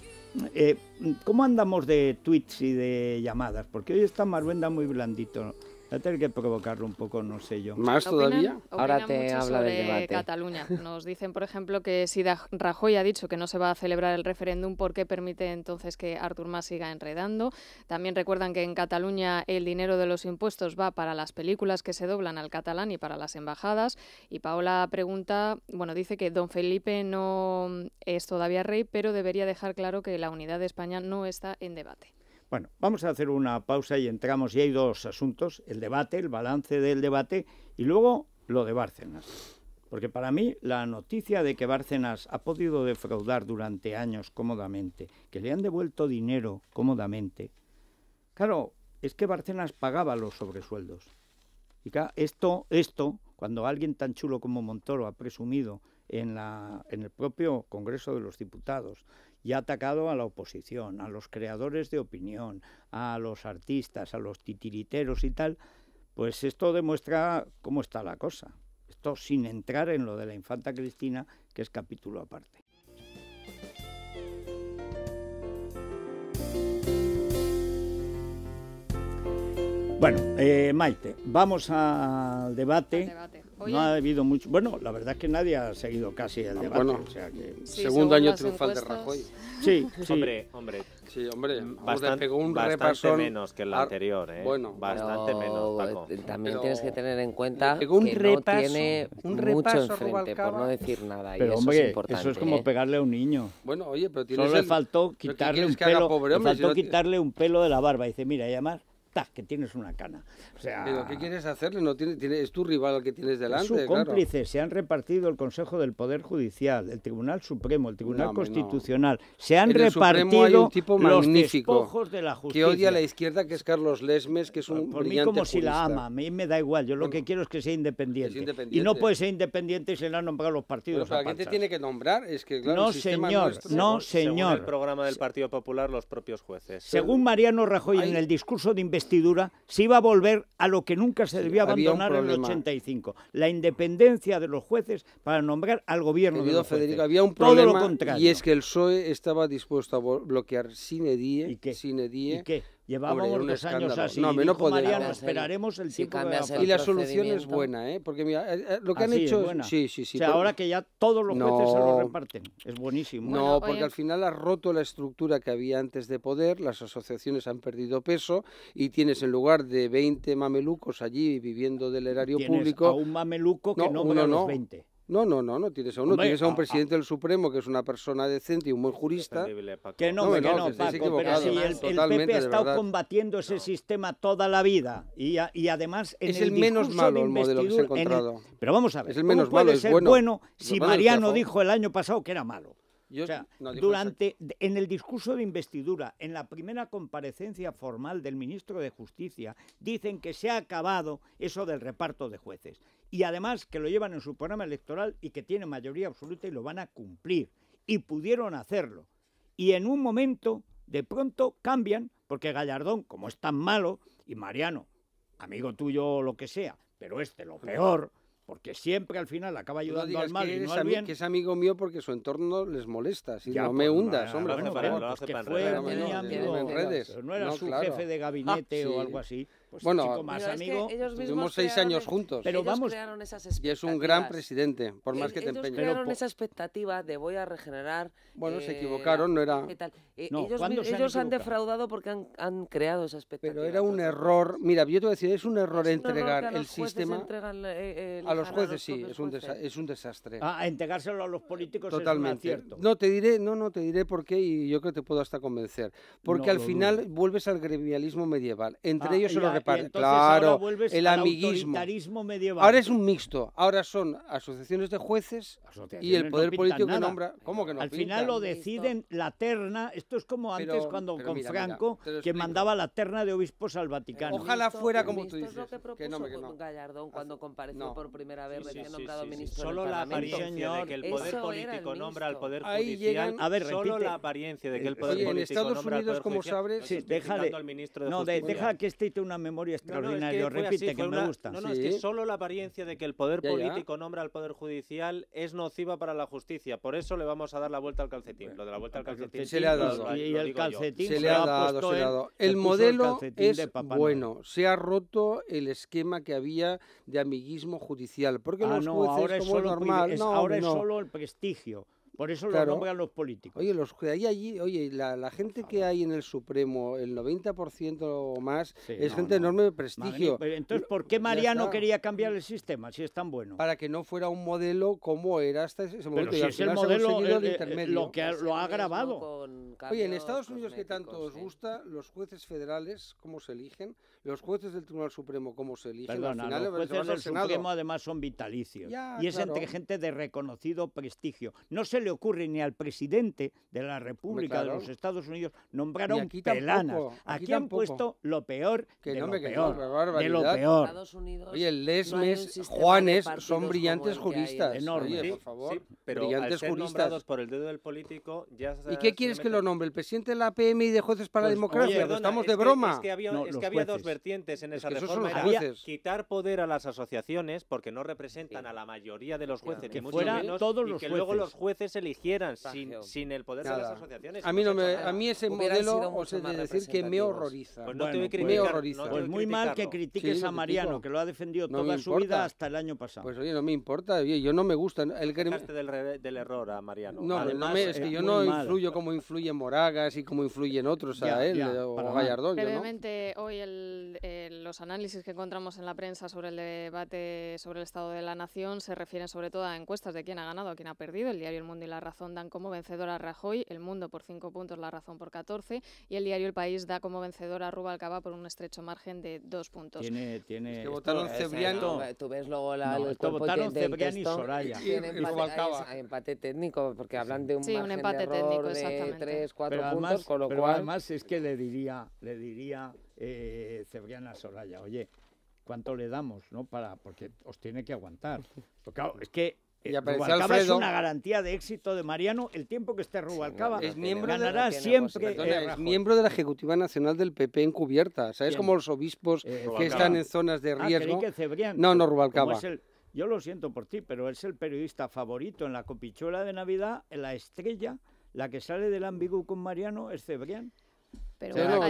eh, ¿Cómo andamos de tweets y de llamadas? Porque hoy está Maruenda muy blandito. Va a tener que provocarlo un poco, no sé yo. ¿Más todavía? Ahora te habla del debate. Cataluña. Nos dicen, por ejemplo, que si Rajoy ha dicho que no se va a celebrar el referéndum, ¿por qué permite entonces que Artur Mas siga enredando? También recuerdan que en Cataluña el dinero de los impuestos va para las películas que se doblan al catalán y para las embajadas. Y Paola pregunta, bueno, dice que don Felipe no es todavía rey, pero debería dejar claro que la unidad de España no está en debate. Bueno, vamos a hacer una pausa y entramos. Y hay dos asuntos: el debate, el balance del debate, y luego lo de Bárcenas. Porque para mí la noticia de que Bárcenas ha podido defraudar durante años cómodamente, que le han devuelto dinero cómodamente, claro, es que Bárcenas pagaba los sobresueldos. Y esto, esto, cuando alguien tan chulo como Montoro ha presumido en, en el propio Congreso de los Diputados y ha atacado a la oposición, a los creadores de opinión, a los artistas, a los titiriteros y tal, pues esto demuestra cómo está la cosa. Esto sin entrar en lo de la infanta Cristina, que es capítulo aparte. Bueno, eh, Maite, vamos Al debate. No ha habido mucho. Bueno, la verdad es que nadie ha seguido casi el ah, debate. segundo año triunfal de Rajoy. Sí, hombre, hombre. Sí, hombre, bastante, menos que el anterior, ¿eh? bastante menos. Paco. Eh, también tienes que tener en cuenta un que repaso, tiene un mucho enfrente, por no decir nada. Pero y eso hombre, es importante, eso es como ¿eh? pegarle a un niño. Bueno, oye, pero tiene Solo le faltó quitarle un pelo, le faltó quitarle un pelo de la barba. Y dice, mira, ya más que tienes una cana. O sea, Pero ¿qué quieres hacerle? No es tu rival el que tienes delante. Es su cómplice. Se han repartido el Consejo del Poder Judicial, el Tribunal Supremo, el Tribunal Constitucional. Se han repartido los ojos de la justicia. Que odia a la izquierda, que es Carlos Lesmes, que es un Por mí como si la ama. A mí me da igual. Yo lo que quiero es que sea independiente. Y no puede ser independiente si le han nombrado los partidos. Pero, pues, o te tiene que nombrar? Es que, claro, no, señor. no, señor. el programa del Partido Popular, los propios jueces. Según Mariano Rajoy, en el discurso de investigación se iba a volver a lo que nunca se debió abandonar en el 85, la independencia de los jueces para nombrar al gobierno de había un problema y es que el PSOE estaba dispuesto a bloquear sin edie, ¿Y Llevamos unos años así. No, no Mariano, esperaremos el tiempo Y la solución es buena, ¿eh? Porque mira, eh, eh, lo que han hecho... Es sí, sí, sí. ahora que ya todos los jueces se lo reparten. Es buenísimo. ¿eh? No, porque al final has roto la estructura que había antes de poder, las asociaciones han perdido peso y tienes en lugar de 20 mamelucos allí viviendo del erario tienes público... a un mameluco que no, los 20. No, no, no, no tienes a a un presidente del Supremo que es una persona decente y un buen jurista. Que no, que no, Paco, pero si el, PP ha estado combatiendo ese sistema toda la vida y, además en es el, menos malo el modelo que pero vamos a ver, menos puede ser bueno, si Mariano dijo el año pasado que era malo? o sea, durante, en el discurso de investidura, en la primera comparecencia formal del ministro de Justicia, dicen que se ha acabado eso del reparto de jueces y además que lo llevan en su programa electoral y que tiene mayoría absoluta y lo van a cumplir. Y pudieron hacerlo. Y en un momento, de pronto, cambian, porque Gallardón, como es tan malo, y Mariano, amigo tuyo o lo que sea, pero este lo peor, porque siempre al final acaba ayudando al mal y no al Que es amigo mío porque su entorno les molesta, si no me hundas, hombre. no, era su jefe de gabinete ah, o algo así. Pues, bueno, más amigo. seis años juntos. Pero vamos. Y es un gran presidente, por más que te empeñes. crearon esa expectativa de voy a regenerar. Bueno, se eh, equivocaron, no era. Eh, ellos, han, defraudado porque han, creado esa expectativa. Pero era un error. Mira, yo te voy a decir, es un error entregar el sistema. Eh, a los jueces, sí, es un, desastre. Ah, a entregárselo a los políticos Totalmente. es un acierto. No te diré, no, no te diré por qué y yo creo que te puedo hasta convencer. Porque al final vuelves al gremialismo medieval. Entre ah, ellos los Claro, el amiguismo. Ahora es un mixto. Ahora son asociaciones de jueces y el poder político que nombra. ¿Cómo que no Al final lo deciden la terna. Esto es como antes cuando con Franco, que mandaba la terna de obispos al Vaticano. Ojalá fuera como tú dices. que no, que no. Gallardón cuando compareció por primera vez Solo la apariencia de que el poder político nombra al poder Ahí judicial. a ver, solo la apariencia de que el poder político en Estados nombra Unidos, al poder como sabes, deja de, no, deja que este una memoria extraordinaria. repite, que me gusta. No, no, es que solo la apariencia de que el poder político nombra al poder judicial es nociva para la justicia. Por eso le vamos a dar la vuelta al calcetín. lo de la vuelta al calcetín. Se le ha pues, dado. Y, el calcetín se, ha dado. El modelo es bueno. Se ha roto el esquema que había de amiguismo judicial. Porque ah, los normal. ahora es solo el prestigio. Por eso claro. lo nombran los políticos. Oye, los allí, oye, la, gente que hay en el Supremo, el 90% o más, es gente enorme de prestigio. entonces, ¿por qué Mariano quería cambiar el sistema si es tan bueno? Para que no fuera un modelo como era hasta ese momento. Pero si es el modelo, lo que pues lo ha grabado. Oye, en Estados Unidos que tanto os gusta, los jueces federales, ¿cómo se eligen? Los jueces del Tribunal Supremo, ¿cómo se eligen? los jueces del Supremo además son vitalicios. y es entre gente de reconocido prestigio. No se le ocurre ni al presidente de la República de los Estados Unidos nombraron pelanas. aquí, han puesto lo peor que de, lo, peor, de Oye, Lesmes, Juanes son brillantes juristas. Enorme. brillantes juristas. por el dedo del político ¿Y qué quieres que lo nombre? ¿El presidente de la PMI de jueces para la pues, democracia? Pues estamos de broma. es que había, dos vertientes en esa reforma. quitar poder a las asociaciones porque no representan a la mayoría de los jueces, que fuera todos los luego los jueces eligieran sin, sin el poder de las asociaciones. A mí, no me, a mí ese modelo, o decir que me horroriza. Pues no te pues me horroriza. Pues muy mal que critiques a Mariano, que lo ha defendido toda su vida hasta el año pasado. Pues oye, no me importa, yo no me gusta. El del, del error a Mariano. No, es que yo no influyo como influyen Moragas y como influyen otros a él eh, o a Gallardón. Brevemente, hoy el, los análisis que encontramos en la prensa sobre el debate sobre el estado de la nación se refieren sobre todo a encuestas de quién ha ganado, quién ha perdido. El diario El Mundo la Razón dan como vencedora a Rajoy, El Mundo por 5 puntos, La Razón por 14 y el diario El País da como vencedora a Rubalcaba por un estrecho margen de 2 puntos. Tiene, tiene es que votaron Cebriano. Tú ves luego la, el cuerpo votaron de, y Soraya. Y, empate, Rubalcaba. Hay, empate técnico porque hablan de un, sí, margen un empate de técnico, de 3, 4 puntos, con lo pero cual... además es que le diría, le diría eh, a Soraya, oye, ¿cuánto le damos? no para Porque os tiene que aguantar. Porque, claro, es que eh, Rubalcaba es una garantía de éxito de Mariano el tiempo que esté Rubalcaba. ganará siempre. Eh, es miembro de la Ejecutiva Nacional del PP encubierta. ¿Sabes? Como los obispos eh, que están en zonas de ah, riesgo. no, no, Rubalcaba. yo lo siento por ti, pero es el periodista favorito en la copichuela de Navidad, en la estrella, la que sale del ambiguo con Mariano, es Cebrián. Pero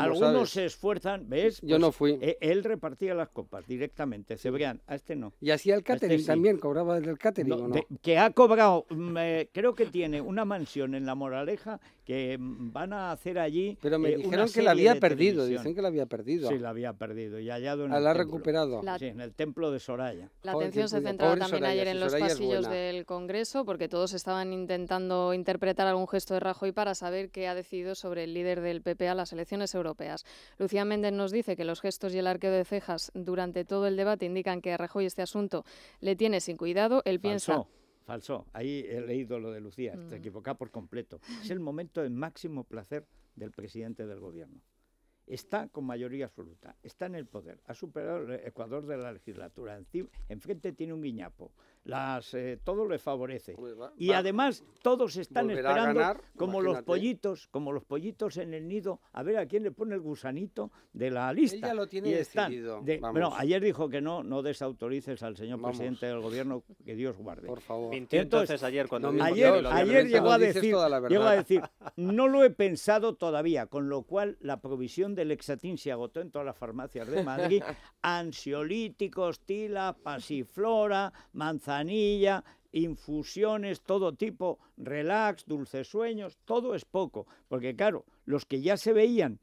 algunos se esfuerzan, ¿ves? yo no pues, fui. Eh, él repartía las copas directamente, se a este no. Y hacía el este catering también, cobraba el catering. que ha cobrado, mm, eh, creo que tiene una mansión en La Moraleja que mm, van a hacer allí. Pero me eh, dijeron que la había perdido, dicen que la había perdido. Sí, la había perdido y hallado la ha recuperado. en el templo de Soraya. La atención se centraba también ayer en los pasillos del Congreso porque todos estaban intentando interpretar algún gesto de Rajoy para saber qué ha decidido sobre el líder del PP a las elecciones europeas. Lucía Méndez nos dice que los gestos y el arqueo de cejas durante todo el debate indican que a Rajoy este asunto le tiene sin cuidado. Él piensa. Falso. Falso, ahí he leído lo de Lucía, se te mm. por completo. Es el momento de máximo placer del presidente del gobierno está con mayoría absoluta, está en el poder, ha superado el Ecuador de la legislatura, enfrente tiene un guiñapo, las eh, todo les favorece. Pues y además todos están esperando como los pollitos, como los pollitos en el nido, a ver a quién le pone el gusanito de la lista. lo tiene y decidido. bueno, ayer dijo que no no desautorices al señor presidente del gobierno, que Dios guarde. Por favor. Entonces, ayer cuando no, ayer, ayer llegó a decir, llegó a decir, no lo he pensado todavía, con lo cual la provisión del Exatín se agotó en todas las farmacias de Madrid, ansiolíticos, tila, pasiflora, manzanilla manilla, infusiones, todo tipo, relax, dulces sueños, todo es poco, porque claro, los que ya se veían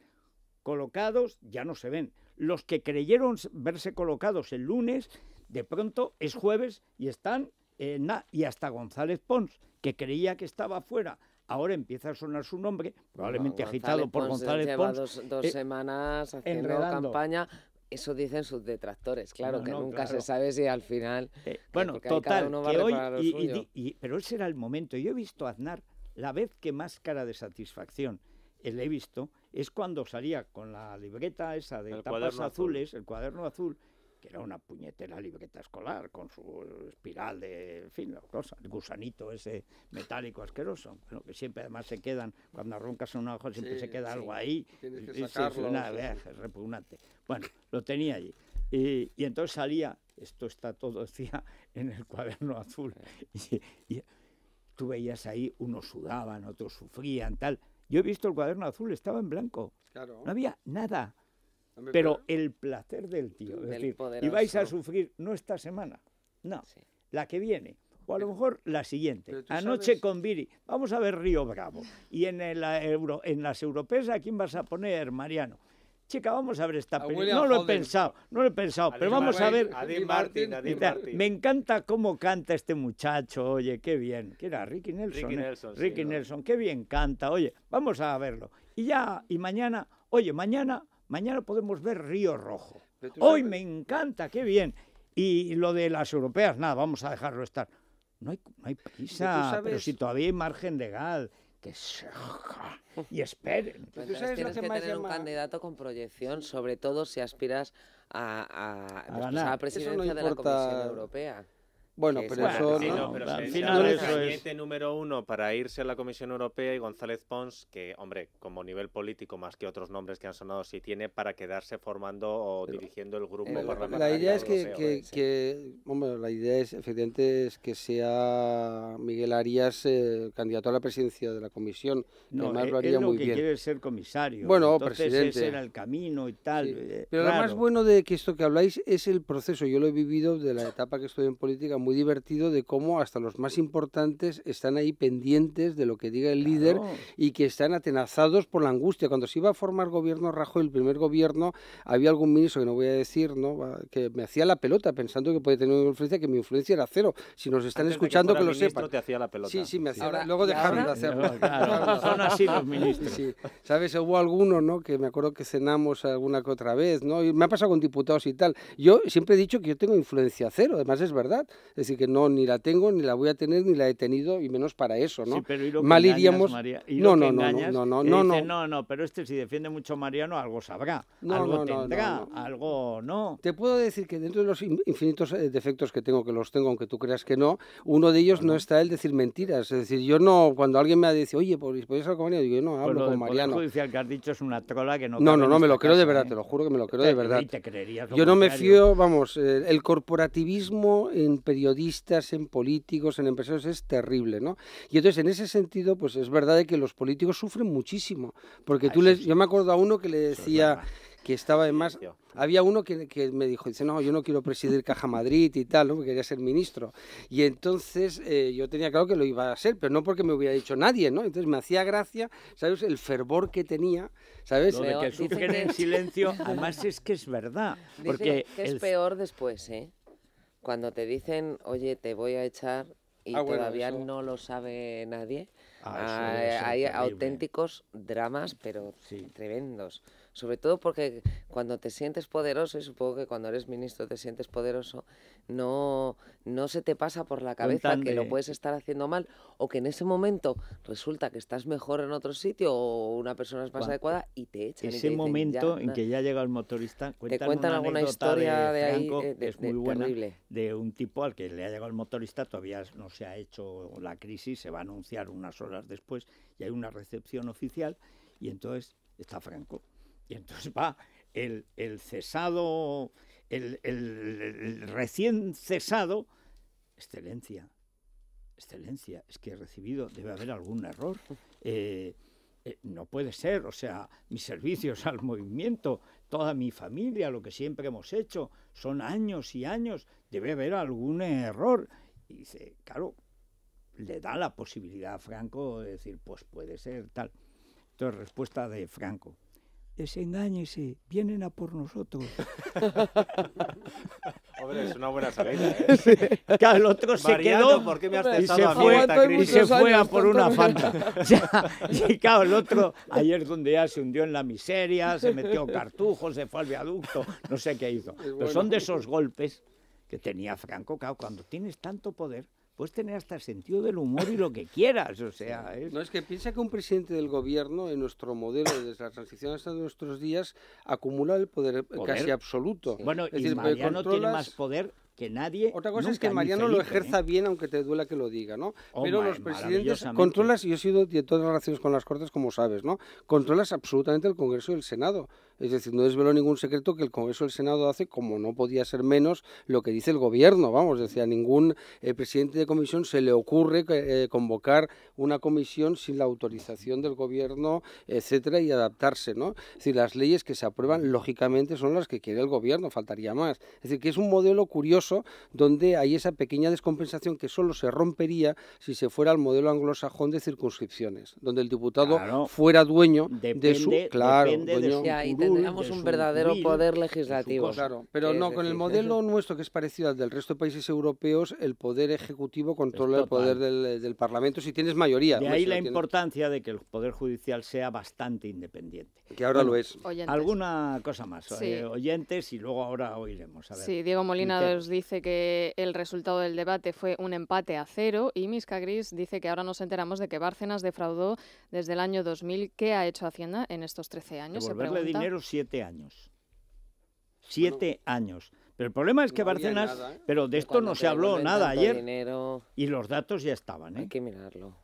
colocados ya no se ven. Los que creyeron verse colocados el lunes, de pronto es jueves y están en y hasta González Pons, que creía que estaba fuera. Ahora empieza a sonar su nombre, probablemente agitado por González Pons. dos, eh, semanas campaña eso dicen sus detractores, claro, que nunca se sabe si al final. Eh, eh, bueno, total, que hoy. pero ese era el momento. Yo he visto a Aznar la vez que más cara de satisfacción eh, le he visto es cuando salía con la libreta esa de tapas azules, el cuaderno azul, que era una puñetera libreta escolar con su espiral de, en fin, la cosa, el gusanito ese metálico asqueroso, lo que siempre además se quedan, cuando arrancas un ojo siempre se queda algo ahí, Tienes que es, repugnante. Bueno, lo tenía allí. Y, entonces salía, esto está todo decía, en el cuaderno azul, y, y tú veías ahí, unos sudaban, otros sufrían, tal. Yo he visto el cuaderno azul, estaba en blanco, claro. no había nada pero, el placer del tío. y vais a sufrir no esta semana, no, la que viene. O a lo eh, mejor la siguiente. Anoche con Viri, vamos a ver Río Bravo. Y en, el, en las europeas, ¿a quién vas a poner, Mariano? Chica, vamos a ver esta película. No lo he pensado, no lo he pensado, pero vamos a ver. A Martin, Martin. Me encanta cómo canta este muchacho, oye, qué bien. ¿Qué era? Ricky Nelson. Ricky ¿eh? Nelson, qué bien canta, oye, vamos a verlo. Y ya, y mañana, oye, mañana Mañana podemos ver Río Rojo. Hoy me encanta, qué bien. Y lo de las europeas, nada, vamos a dejarlo estar. No hay, no hay prisa, pero si todavía hay margen legal que se... y esperen. tienes que, tener un candidato con proyección, sobre todo si aspiras a, pues, la presidencia de la Comisión Europea. Bueno, pero eso, el es... número uno para irse a la Comisión Europea y González Pons, que, hombre, como nivel político, más que otros nombres que han sonado, sí tiene para quedarse formando o dirigiendo el grupo eh, parlamentario. La idea es que, ¿eh? la idea es, efectivamente, es que sea Miguel Arias eh, candidato a la presidencia de la Comisión. No, lo quiere ser comisario. Bueno, presidente. ese el camino y tal. pero lo más bueno de que esto que habláis es el proceso. Yo lo he vivido de la etapa que estoy en política muy divertido de cómo hasta los más importantes están ahí pendientes de lo que diga el líder y que están atenazados por la angustia. Cuando se iba a formar gobierno Rajoy, el primer gobierno, había algún ministro que no voy a decir, ¿no? que me hacía la pelota pensando que puede tener una influencia, que mi influencia era cero. Si nos están escuchando, que, lo sepan. Sí, sí, me hacía. luego dejaron de hacerlo. Son así los ministros. ¿Sabes? Hubo alguno, ¿no? Que me acuerdo que cenamos alguna que otra vez, ¿no? Y me ha pasado con diputados y tal. Yo siempre he dicho que yo tengo influencia cero, además es verdad. Es decir, que no, ni la tengo, ni la voy a tener, ni la he tenido, y menos para eso, ¿no? Sí, pero ¿y lo que Mal iríamos... no, no, no, no, no, no, no, no, no, pero este si defiende mucho Mariano, algo sabrá, no, algo tendrá, algo no. Te puedo decir que dentro de los infinitos eh, defectos que tengo, que los tengo, aunque tú creas que no, uno de ellos no está el decir mentiras. Es decir, yo no, cuando alguien me ha dice, oye, pues, ¿podéis hablar con Mariano? Digo, yo no pues hablo con Mariano. El judicial que has dicho es una trola que no... No, no, no, me lo creo de verdad, ¿eh? te lo juro que me lo creo de verdad. Yo no me fío, vamos, el corporativismo en periodismo periodistas, en políticos, en empresarios, es terrible, ¿no? Y entonces, en ese sentido, pues es verdad de que los políticos sufren muchísimo, porque tú les, yo me acuerdo a uno que le decía que estaba además, había uno que, me dijo, dice, no, yo no quiero presidir Caja Madrid y tal, ¿no? porque quería ser ministro. Y entonces eh, yo tenía claro que lo iba a ser, pero no porque me hubiera dicho nadie, ¿no? Entonces me hacía gracia, ¿sabes? El fervor que tenía, ¿sabes? Lo que sufren en silencio, además es que es verdad. porque es peor después, ¿eh? Cuando te dicen, oye, te voy a echar y ah, todavía no lo sabe nadie, ah, ah, hay, auténticos dramas, pero tremendos sobre todo porque cuando te sientes poderoso, y supongo que cuando eres ministro te sientes poderoso, no, no se te pasa por la cabeza que lo puedes estar haciendo mal o que en ese momento resulta que estás mejor en otro sitio o una persona es más adecuada y te echan. Ese momento en que ya llega el motorista, te cuentan alguna historia de, ahí de un tipo al que le ha llegado el motorista, todavía no se ha hecho la crisis, se va a anunciar unas horas después y hay una recepción oficial y entonces está Franco y entonces va el, cesado, el, recién cesado, excelencia, excelencia, es que he recibido, debe haber algún error. Eh, eh, no puede ser, o sea, mis servicios al movimiento, toda mi familia, lo que siempre hemos hecho, son años y años, debe haber algún error. Y dice, claro, le da la posibilidad a Franco de decir, pues puede ser tal. Entonces, respuesta de Franco desengáñese, vienen a por nosotros. Hombre, es una buena salida. el ¿eh? otro se quedó ¿por me has y se, a fue, y se fue a por una falta. y claro, el otro ayer donde ya se hundió en la miseria, se metió cartujo, se fue al viaducto, no sé qué hizo. Pero son de esos golpes que tenía Franco, claro, cuando tienes tanto poder, puedes tener hasta sentido del humor y lo que quieras, o sea... No, es que piensa que un presidente del gobierno, en nuestro modelo, desde la transición hasta nuestros días, acumula el poder, casi absoluto. Bueno, es decir, Mariano tiene más poder que nadie... Otra cosa es que Mariano lo ¿eh? ejerza bien, aunque te duela que lo diga, ¿no? Pero los presidentes controlas, y yo he sido de todas las relaciones con las Cortes, como sabes, ¿no? Controlas absolutamente el Congreso y el Senado. Es decir, no desveló ningún secreto que el Congreso el Senado hace, como no podía ser menos, lo que dice el Gobierno. Vamos, decía, a ningún eh, presidente de comisión se le ocurre eh, convocar una comisión sin la autorización del Gobierno, etcétera, y adaptarse, ¿no? Es decir, las leyes que se aprueban, lógicamente, son las que quiere el Gobierno, faltaría más. Es decir, que es un modelo curioso donde hay esa pequeña descompensación que solo se rompería si se fuera al modelo anglosajón de circunscripciones, donde el diputado fuera dueño de su... Claro, dueño, de su tendríamos un verdadero poder legislativo. Claro, pero no, con el modelo nuestro que es parecido al del resto de países europeos, el poder ejecutivo controla el poder del, Parlamento si tienes mayoría. De ahí la importancia de que el Poder Judicial sea bastante independiente. Que ahora lo es. Alguna cosa más, oyentes, y luego ahora oiremos. A Sí, Diego Molina nos dice que el resultado del debate fue un empate a cero y Miska Gris dice que ahora nos enteramos de que Bárcenas defraudó desde el año 2000. ¿Qué ha hecho Hacienda en estos 13 años? se pregunta siete años. Siete años. Pero el problema es que Barcelona, ¿eh? pero de esto no se habló nada ayer. y los datos ya estaban. Hay ¿eh? que mirarlo.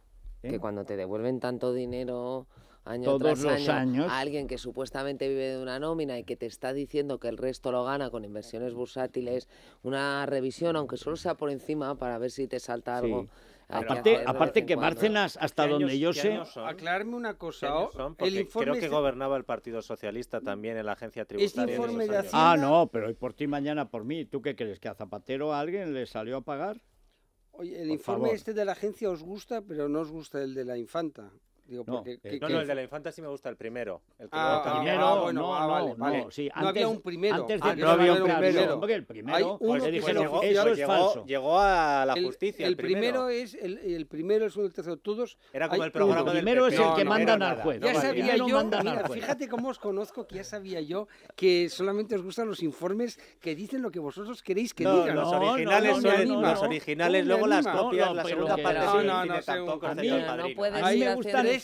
¿Eh? Que cuando te devuelven tanto dinero año tras año, a alguien que supuestamente vive de una nómina y que te está diciendo que el resto lo gana con inversiones bursátiles, una revisión, aunque solo sea por encima, para ver si te salta algo. Aparte, aparte, que Bárcenas, ¿eh? hasta donde yo sé... Aclararme una cosa. Oh, creo que gobernaba el Partido Socialista mm. también en la agencia tributaria. Ah, no, pero hoy por ti, mañana por mí. ¿Tú qué crees? ¿Que a Zapatero a alguien le salió a pagar? Oye, el informe este de la agencia os gusta, pero no os gusta el de la infanta no, eh, no, el de la infanta sí me gusta, el primero. El ah, ah, ah no, vale, no, antes, había un primero. Antes de, ah, no primero. Porque el primero, llegó, eso es falso. Llegó a la justicia. El, primero. es el, el primero, el un el tercero, todos. Era como el programa El primero es el que mandan al juez. Ya sabía yo, fíjate cómo os conozco, que ya sabía yo que solamente os gustan los informes que dicen lo que vosotros queréis que digan. Los originales son los originales, luego las copias, la segunda parte. No, no, no, no no, no, no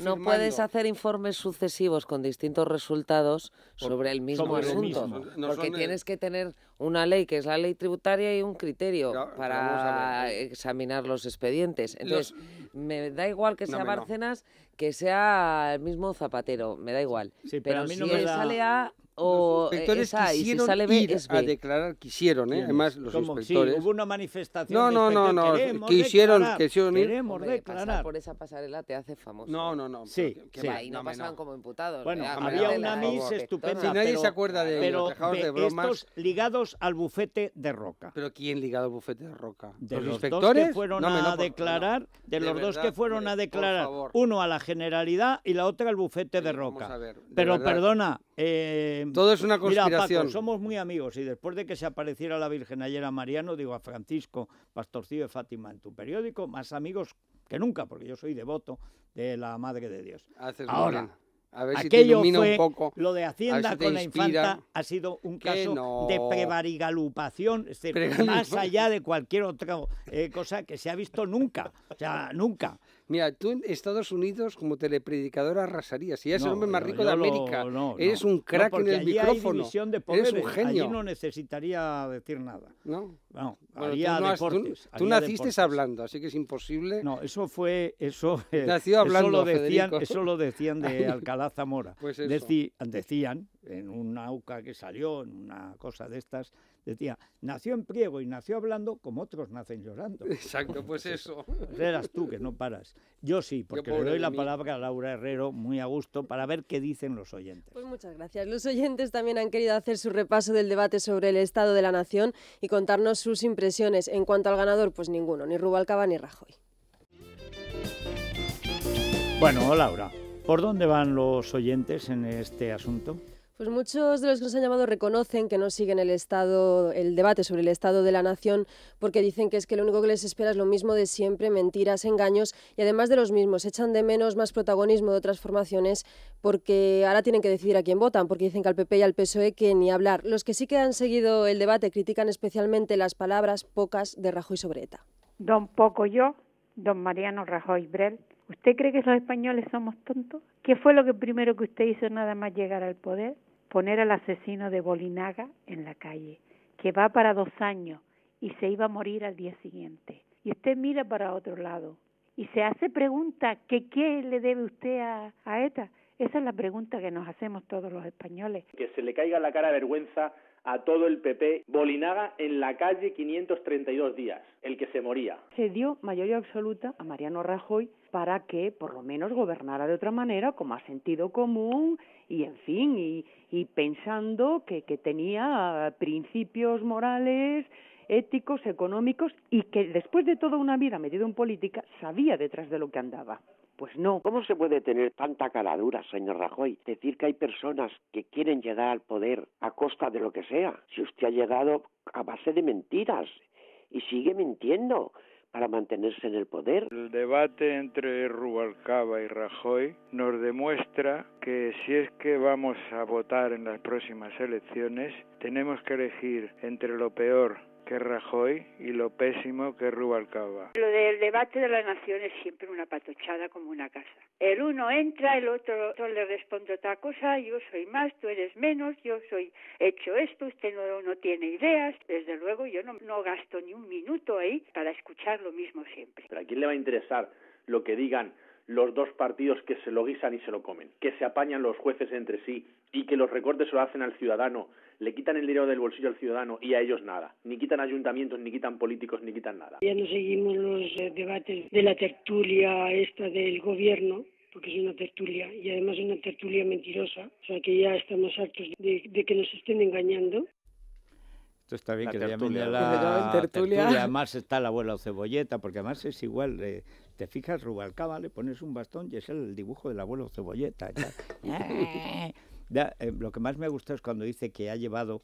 no puedes hacer informes sucesivos con distintos resultados sobre el mismo asunto. Porque eh, tienes que tener una ley que es la ley tributaria y un criterio para examinar los expedientes. Entonces, me da igual que sea Barcenas Bárcenas, que sea el mismo Zapatero, me da igual. pero, si sale A o los y si sale B, es B. a declarar, quisieron, ¿eh? además los ¿Cómo? inspectores. hubo una manifestación. No, no, no, no, quisieron, quisieron ir. Pasar por esa pasarela te hace famoso. No, no, no. Sí, que y no, pasaban como imputados. Bueno, eh, había una mis estupenda. Si nadie pero, se acuerda de, bromas. Estos ligados al bufete de Roca. ¿Pero quién ligado al bufete de Roca? De los, inspectores? Dos que fueron a declarar, de, los dos que fueron a declarar, uno a la Generalidad y la otra al bufete de Roca. Pero perdona. Eh, Todo es una conspiración. Mira, Paco, somos muy amigos y después de que se apareciera la Virgen ayer a Mariano, digo a Francisco Pastorcillo de Fátima en tu periódico, más amigos que nunca, porque yo soy devoto de la Madre de Dios. Ahora, Aquello fue lo de Hacienda con la infanta ha sido un caso de prevarigalupación, más allá de cualquier otra eh, cosa que se ha visto nunca, o sea, nunca. Mira, tú en Estados Unidos como telepredicador arrasarías. Y eres el hombre más rico de América. no, eres un crack en el micrófono. eres un genio. no necesitaría decir nada. No. No, bueno, tú, no tú, naciste hablando, así que es imposible. No, eso fue. Eso, Nació hablando, eso lo decían, eso lo decían de Alcalá Zamora. Pues eso. decían, en una auca que salió, en una cosa de estas, decía, nació en priego y nació hablando como otros nacen llorando. Exacto, pues, pues eso. Pues eras tú que no paras. Yo sí, porque le doy la palabra a Laura Herrero muy a gusto para ver qué dicen los oyentes. Pues muchas gracias. Los oyentes también han querido hacer su repaso del debate sobre el estado de la nación y contarnos sus impresiones. En cuanto al ganador, pues ninguno, ni Rubalcaba ni Rajoy. Bueno, Laura, ¿por dónde van los oyentes en este asunto? Pues muchos de los que nos han llamado reconocen que no siguen el estado, el debate sobre el estado de la nación, porque dicen que es que lo único que les espera es lo mismo de siempre, mentiras, engaños, y además de los mismos, echan de menos más protagonismo de otras formaciones, porque ahora tienen que decidir a quién votan, porque dicen que al PP y al PSOE que ni hablar. Los que sí que han seguido el debate critican especialmente las palabras pocas de Rajoy sobre ETA. Don poco yo, don Mariano Rajoy Brel. ¿Usted cree que los españoles somos tontos? ¿Qué fue lo que primero que usted hizo nada más llegar al poder? poner al asesino de Bolinaga en la calle, que va para dos años y se iba a morir al día siguiente. Y usted mira para otro lado y se hace pregunta que qué le debe usted a, a ETA. Esa es la pregunta que nos hacemos todos los españoles. Que se le caiga la cara de vergüenza a todo el PP. Bolinaga en la calle 532 días, el que se moría. Se dio mayoría absoluta a Mariano Rajoy para que por lo menos gobernara de otra manera, con más sentido común y, en fin, y, pensando que, que tenía principios morales, éticos, económicos y que después de toda una vida metido en política sabía detrás de lo que andaba. Pues no. ¿Cómo se puede tener tanta caladura, señor Rajoy? Decir que hay personas que quieren llegar al poder a costa de lo que sea. Si usted ha llegado a base de mentiras y sigue mintiendo para mantenerse en el poder. El debate entre Rubalcaba y Rajoy nos demuestra que si es que vamos a votar en las próximas elecciones, tenemos que elegir entre lo peor que Rajoy y lo pésimo que Rubalcaba. Lo del debate de la nación es siempre una patochada como una casa. El uno entra, el otro, le responde otra cosa, yo soy más, tú eres menos, yo soy hecho esto, usted no, tiene ideas. Desde luego yo no, gasto ni un minuto ahí para escuchar lo mismo siempre. ¿Pero a quién le va a interesar lo que digan los dos partidos que se lo guisan y se lo comen, que se apañan los jueces entre sí y que los recortes se lo hacen al ciudadano, le quitan el dinero del bolsillo al ciudadano y a ellos nada, ni quitan ayuntamientos, ni quitan políticos, ni quitan nada. Ya no seguimos los eh, debates de la tertulia esta del gobierno, porque es una tertulia y además es una tertulia mentirosa, o sea que ya estamos hartos de, de que nos estén engañando. Esto está bien la que tertulia. le llamen la tertulia. Además está el abuelo Cebolleta, porque además es igual. Eh, te fijas, Rubalcaba, le pones un bastón y es el dibujo del abuelo Cebolleta. Eh, lo que más me gusta es cuando dice que ha llevado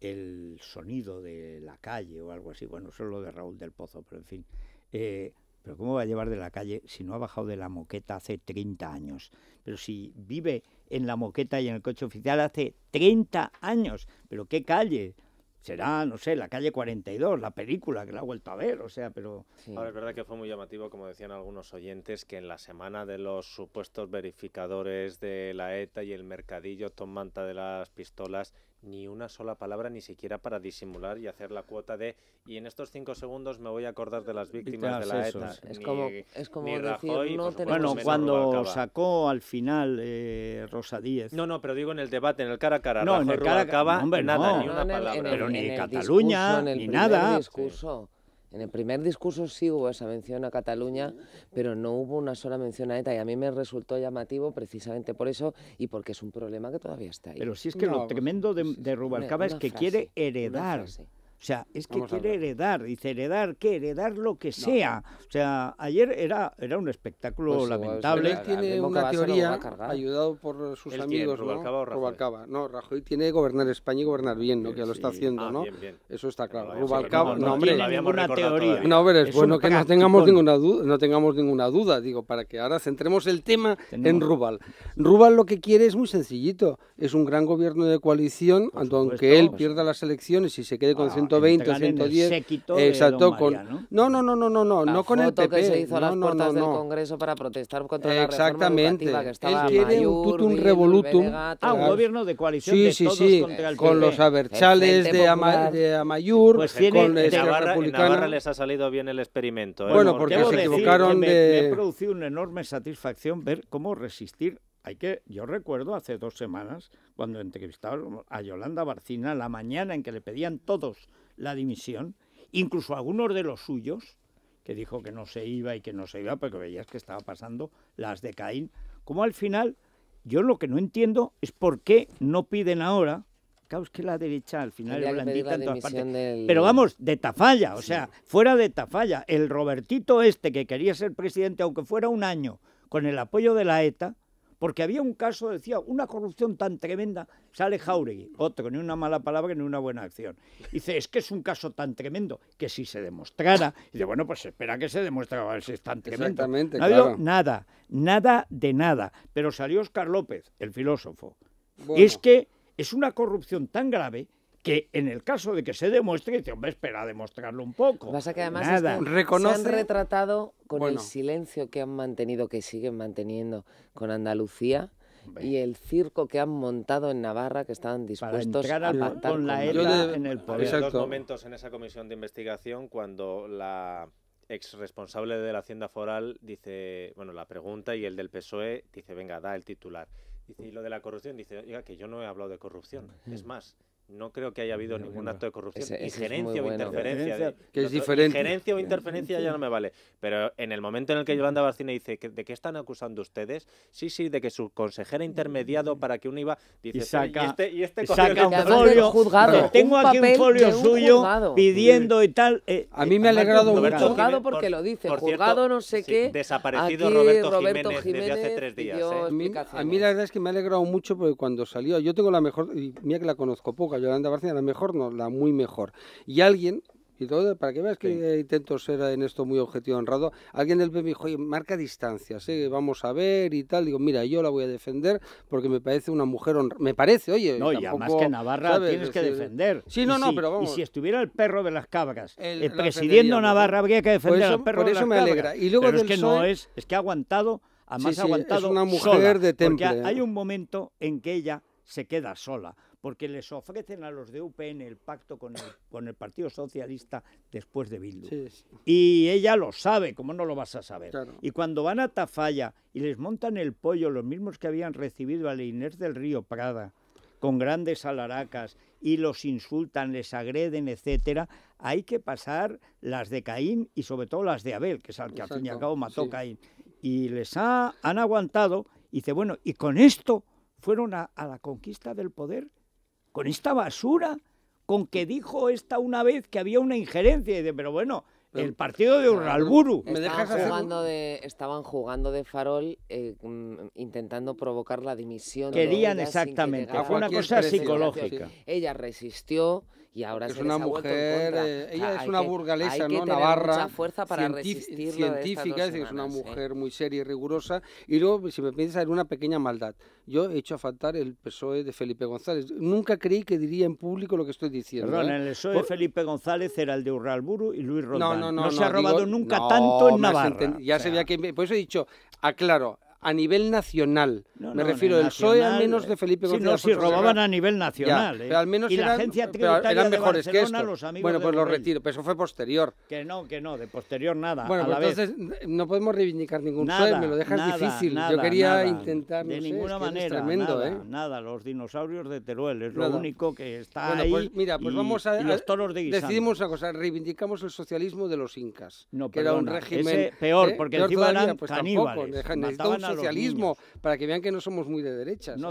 el sonido de la calle o algo así. Bueno, solo de Raúl del Pozo, pero en fin. Eh, pero ¿cómo va a llevar de la calle si no ha bajado de la moqueta hace 30 años? Pero si vive en la moqueta y en el coche oficial hace 30 años, pero qué calle, será, no sé, la calle 42, la película que la ha vuelto a ver, o sea, pero... Ahora es verdad que fue muy llamativo, como decían algunos oyentes, que en la semana de los supuestos verificadores de la ETA y el mercadillo tomanta Manta de las pistolas ni una sola palabra, ni siquiera para disimular y hacer la cuota de y en estos cinco segundos me voy a acordar de las víctimas de la ETA. es como, decir, no Bueno, cuando sacó al final eh, Rosa Díez. No, no, pero digo en el debate, en el cara a cara. No, en el cara a cara, nada, ni una palabra. pero ni Cataluña, ni nada. En el primer discurso sí hubo esa mención a Cataluña, pero no hubo una sola mención a ETA y a mí me resultó llamativo precisamente por eso y porque es un problema que todavía está ahí. Pero sí es que lo pues, tremendo de, Rubalcaba es que quiere heredar o sea, es que quiere heredar, dice heredar, ¿qué? Heredar lo que sea. O sea, ayer era, era un espectáculo pues, lamentable. Él tiene una teoría, ayudado por sus amigos, ¿no? Rubalcaba. No, Rajoy tiene que gobernar España y gobernar bien, lo que lo está haciendo, ah, ¿no? Eso está claro. Rubalcaba, no, hombre, teoría. No, pero es, bueno que no tengamos, ninguna duda, no tengamos ninguna duda, digo, para que ahora centremos el tema en Rubal. Rubal lo que quiere es muy sencillito, es un gran gobierno de coalición, aunque él pierda las elecciones y se quede con ah, 20, o 110. Exacto, con No, no, no, no, no, no, no con el PP. que se hizo a las puertas del Congreso para protestar contra la reforma que estaba Él quiere un tutum revolutum. Ah, un gobierno de coalición de todos contra el PP. Con los aberchales de Amayur, pues con la este Republicana. les ha salido bien el experimento. ¿eh? Bueno, porque se equivocaron de... Me producido una enorme satisfacción ver cómo resistir hay que, yo recuerdo hace dos semanas cuando entrevistábamos a Yolanda Barcina, la mañana en que le pedían todos la dimisión, incluso algunos de los suyos, que dijo que no se iba y que no se iba, porque veías que estaba pasando las de Caín, como al final yo lo que no entiendo es por qué no piden ahora. Claro, es que la derecha al final es blandita en partes. Pero vamos, de Tafalla, o sea, fuera de Tafalla, el Robertito este que quería ser presidente, aunque fuera un año, con el apoyo de la ETA, porque había un caso, decía, una corrupción tan tremenda, sale Jauregui, otro, ni una mala palabra ni una buena acción. Dice, es que es un caso tan tremendo que si se demostrara, dice, bueno, pues espera que se demuestre, a es tan tremendo. Exactamente, nada, nada de nada. Pero salió Oscar López, el filósofo. y Es que es una corrupción tan grave que en el caso de que se demuestre, dice, hombre espera demostrarlo un poco. Pasa que además Nada. Es que Reconoce... se han retratado con el silencio que han mantenido, que siguen manteniendo con Andalucía. Y el circo que han montado en Navarra, que estaban dispuestos a, pactar con la en el poder. Había dos momentos en esa comisión de investigación cuando la ex responsable de la Hacienda Foral dice, bueno, la pregunta y el del PSOE dice, venga, da el titular. y lo de la corrupción, dice, oiga, que yo no he hablado de corrupción. Es más, no creo que haya habido ningún acto de corrupción. Ese, injerencia o interferencia. Que es diferente. Injerencia o interferencia ya no me vale. Pero en el momento en el que Yolanda Barcina dice de qué están acusando ustedes, sí, sí, de que su consejera intermediado mm. para que uno iba, dice, y, saca, este, y este un folio. tengo aquí un folio suyo pidiendo y tal. Eh, a mí me ha eh, alegrado mucho porque lo dice. Por cierto, no sé qué. Desaparecido Roberto, Jiménez, desde hace tres días. ¿eh? A, mí, la verdad es que me ha alegrado mucho porque cuando salió, yo tengo la mejor, y mira que la conozco poco Yolanda Barcina, la mejor no, la muy mejor. Y alguien, y todo, para que veas que intento ser en esto muy objetivo, honrado, alguien del PP me dijo, oye, marca distancia eh, vamos a ver y tal. Digo, mira, yo la voy a defender porque me parece una mujer honrada. Me parece, oye. No, y además que Navarra tienes que defender. Sí, no, no, pero vamos. Y si estuviera el perro de las cabras, el, presidiendo Navarra, habría que defender al perro por eso me alegra. Y luego pero es que no es, es que ha aguantado, además más aguantado. Es una mujer de temple. Porque ¿eh? hay un momento en que ella se queda sola porque les ofrecen a los de UPN el pacto con el, Partido Socialista después de Bildu. Y ella lo sabe, ¿cómo no lo vas a saber? Y cuando van a Tafalla y les montan el pollo, los mismos que habían recibido a la del Río Prada, con grandes alaracas, y los insultan, les agreden, etcétera, hay que pasar las de Caín y sobre todo las de Abel, que es al que al fin y al cabo mató Caín. Y les han aguantado, y dice, bueno, y con esto fueron a la conquista del poder con esta basura, con que dijo esta una vez que había una injerencia. Y pero bueno, el partido de Urralburu. ¿Me dejas jugando de, estaban jugando de farol, eh, mm, intentando provocar la dimisión. Querían exactamente, fue una cosa psicológica. Ella resistió, ahora es una mujer, eh, ella es una burgalesa, ¿no? Navarra, fuerza para científica, es decir, es una ¿eh? mujer muy seria y rigurosa. Y luego, si me piensas, en una pequeña maldad. Yo he hecho a faltar el PSOE de Felipe González. Nunca creí que diría en público lo que estoy diciendo. Perdón, ¿eh? el PSOE de Felipe González era el de Urralburu y Luis Rodríguez. No, no, no, no se ha robado nunca tanto en Navarra. Ya por eso he dicho, aclaro, a nivel nacional. Me refiero, el PSOE al menos de Felipe González. Sí, no, si robaban a nivel nacional. ¿eh? pero al menos y la agencia tributaria eran mejores que esto. bueno, pues lo retiro, pero eso fue posterior. Que no, que no, de posterior nada. Bueno, a pues entonces no podemos reivindicar ningún PSOE, me lo dejas difícil. Yo quería intentar, De ninguna manera, nada, ¿eh? nada, los dinosaurios de Teruel, es lo único que está bueno, ahí. Pues, mira, pues vamos a... los de Decidimos una cosa, reivindicamos el socialismo de los incas, no, que era un régimen... peor, ¿eh? porque encima eran pues caníbales, socialismo, para que vean que no somos muy de derechas. No,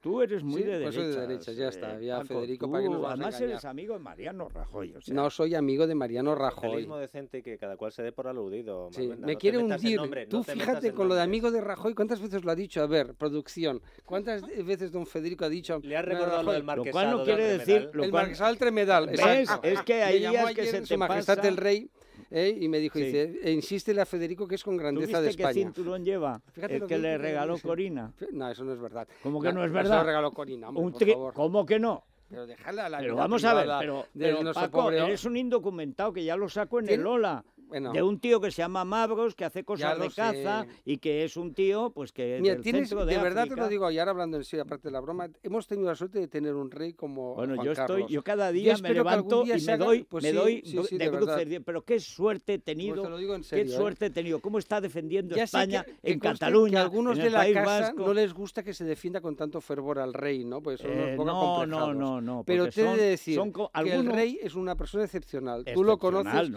tú, eres muy pues de derechas. de derechas, ya eh, está. Ya Federico, para que nos Además eres amigo de Mariano Rajoy. no soy amigo de Mariano Rajoy. Socialismo decente que cada cual se dé por aludido. me quiere hundir. tú fíjate con lo de amigo de Rajoy, ¿cuántas veces lo ha dicho? A ver, producción. ¿Cuántas veces don Federico ha dicho? Le ha recordado lo del marquesado. Lo cual no quiere decir... El marquesado del Tremedal. Es que ahí es que se te pasa... Rey... ¿eh? y me dijo, insístele dice, Federico que es con grandeza de España. qué cinturón lleva? el que, le regaló Corina. No, eso no es verdad. ¿Cómo que no, es verdad? Eso regaló Corina, por favor. ¿Cómo que no? Pero déjala la Pero vamos a ver, pero, Paco, eres un indocumentado que ya lo saco en el Ola de un tío que se llama Mavros, que hace cosas de caza y que es un tío, pues que. Mira, del centro de, de verdad te lo digo, y ahora hablando en serio, aparte de la broma, hemos tenido la suerte de tener un rey como. Bueno, yo estoy, yo cada día me levanto y me doy, pues me doy de, Pero qué suerte he tenido. Pues te lo digo en serio, qué ¿eh? suerte he tenido. ¿Cómo está defendiendo España en Cataluña? Que algunos de la País no les gusta que se defienda con tanto fervor al rey, ¿no? Pues eh, no, no, no, no. Pero te he de decir que el rey es una persona excepcional. Tú lo conoces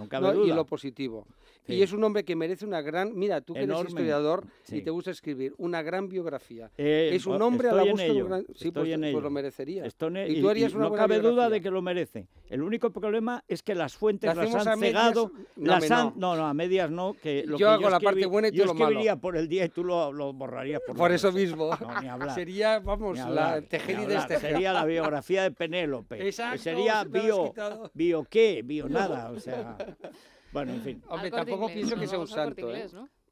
y lo positivo. Y es un hombre que merece una gran. Mira, tú que eres historiador y te gusta escribir, una gran biografía. Eh, es un oh, hombre a la de pues, pues lo merecería. y, no cabe duda de que lo merece. El único problema es que las fuentes las han cegado. No, las no, a medias no. Que lo yo hago la parte buena y tú lo Yo escribiría por el día y tú lo, borrarías por eso mismo. Sería, vamos, la este. Sería la biografía de Penélope. Sería bio. ¿Bio qué? Bio nada. O sea. Bueno, en fin. Hombre, tampoco pienso que sea un santo. ¿eh?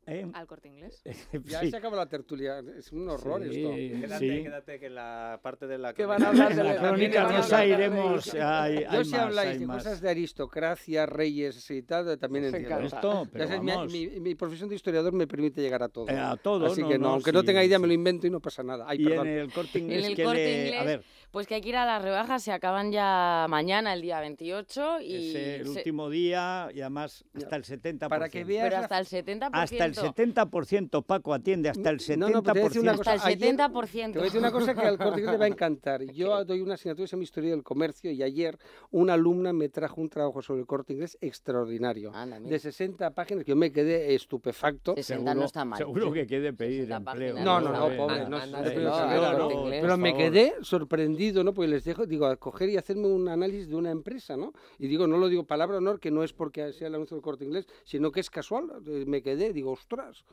Eh, Al corte inglés. Eh, ya se acaba la tertulia. Es un horror esto. Quédate, quédate que la parte de la. Que van a hablar de la, crónica. Nos iremos. Hay, Yo, si habláis de cosas de aristocracia, reyes y tal, también entiendo. Esto, pero Mi, profesión de historiador me permite llegar a todo. a todo. Así que no, aunque no tenga idea, me lo invento y no pasa nada. Ay, y perdón. en el corte inglés. En el corte inglés. A ver. Pues que hay que ir a las rebajas, se acaban ya mañana, el día 28. Y es el último día y además hasta el 70%. Para que veas... hasta el 70%. Hasta el 70%, Paco, atiende, hasta el 70%. No, no, Hasta el 70%. te voy a decir una cosa que al corte le va a encantar. Yo doy una asignatura de mi Historia del Comercio y ayer una alumna me trajo un trabajo sobre el corte inglés extraordinario. de 60 páginas que yo me quedé estupefacto. 60 seguro, no está mal. Seguro que quede pedir empleo. No, no, no, pobre. pero me quedé sorprendido ¿no? Porque les dejo, digo, a coger y hacerme un análisis de una empresa, ¿no? Y digo, no lo digo palabra honor, que no es porque sea el anuncio del corte inglés, sino que es casual. Eh, me quedé, digo, ostras.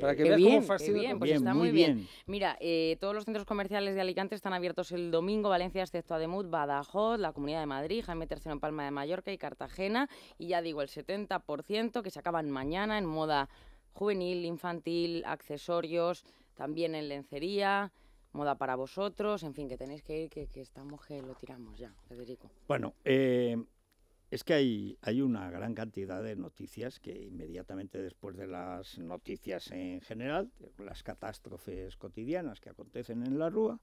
para que veas cómo qué pues está muy bien. Mira, eh, todos los centros comerciales de Alicante están abiertos el domingo, Valencia, excepto Ademut, Badajoz, la Comunidad de Madrid, Jaime III en Palma de Mallorca y Cartagena. Y ya digo, el 70% que se acaban mañana en moda juvenil, infantil, accesorios, también en lencería moda para vosotros, en fin, que tenéis que ir, que, que estamos que lo tiramos ya, Federico. Bueno, eh, es que hay, una gran cantidad de noticias que inmediatamente después de las noticias en general, las catástrofes cotidianas que acontecen en la Rúa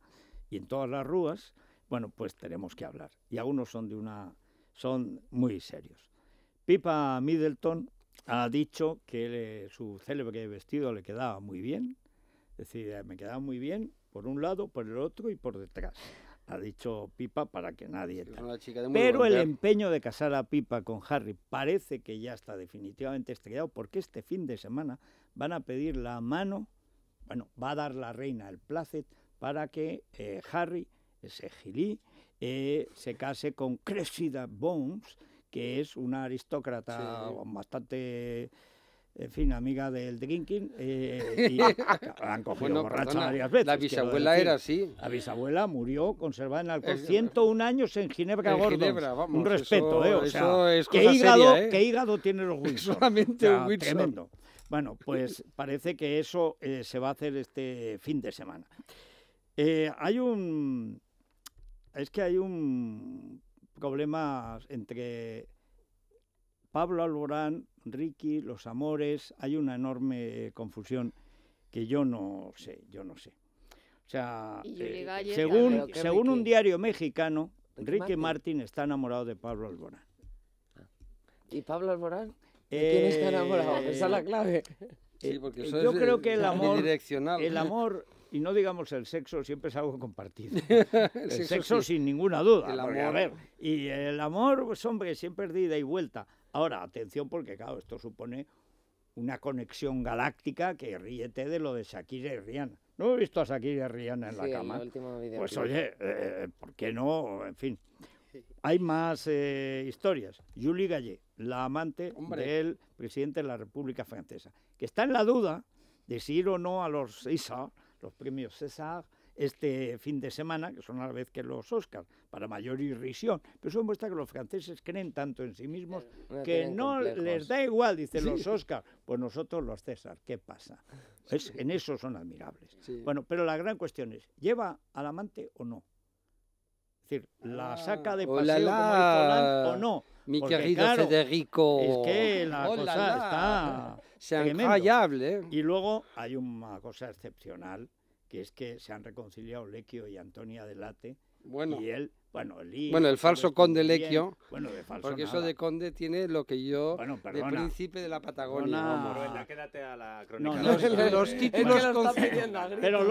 y en todas las Rúas, bueno, pues tenemos que hablar. Y algunos son de una son muy serios. Pipa Middleton ha dicho que su célebre vestido le quedaba muy bien, es decir, me quedaba muy bien por un lado, por el otro y por detrás. Ha dicho Pipa para que nadie... Pero el empeño de casar a Pipa con Harry parece que ya está definitivamente estrellado porque este fin de semana van a pedir la mano, bueno, va a dar la reina el placet para que eh, Harry, ese gilí, eh, se case con Cressida Bones, que es una aristócrata bastante en fin, amiga del drinking, eh, y la han cogido borracha varias veces. La bisabuela era así. La bisabuela murió conservada en alcohol 101 años en Ginebra en Ginebra, vamos, un respeto, ¿eh? O sea, ¿qué, hígado, seria, eh? ¿qué hígado tiene los Wilson? Solamente el Tremendo. Bueno, pues parece que eso eh, se va a hacer este fin de semana. hay un... Es que hay un problema entre Pablo Alborán, Ricky, Los Amores, hay una enorme eh, confusión que yo no sé, yo no sé. O sea, eh, según, según un diario mexicano, Ricky Martin? está enamorado de Pablo Alborán. Ah. ¿Y Pablo Alborán? Eh, quién está enamorado? Esa es la clave. yo creo que el amor, el amor y no digamos el sexo, siempre es algo compartido. el, sexo, sin ninguna duda. a ver, y el amor, pues hombre, siempre es de ida y vuelta. Ahora, atención porque, claro, esto supone una conexión galáctica que ríete de lo de Shakira y Rihanna. No he visto a Shakira y Rihanna en la cama. El pues oye, eh, eh, ¿por qué no? En fin. Hay más eh, historias. Julie Gallet, la amante del presidente de la República Francesa, que está en la duda de si ir o no a los César, los premios César, este fin de semana, que son a la vez que los Oscars, para mayor irrisión. Pero eso muestra que los franceses creen tanto en sí mismos que no les da igual, dicen los Oscars. Pues nosotros los César, ¿qué pasa? En eso son admirables. Bueno, pero la gran cuestión es, ¿lleva al amante o no? Es decir, ¿la ah, saca de oh, paseo o no? Mi Porque, querido Federico. Es que la oh, cosa está... Es ¿eh? Y luego hay una cosa excepcional que es que se han reconciliado Lequio y Antonia Delate. Bueno. Y él bueno, el, bueno, el falso conde Lequio. Bueno, de falso porque eso de conde tiene lo que yo. Bueno, de príncipe de la Patagonia. No, Moruela, quédate a la crónica.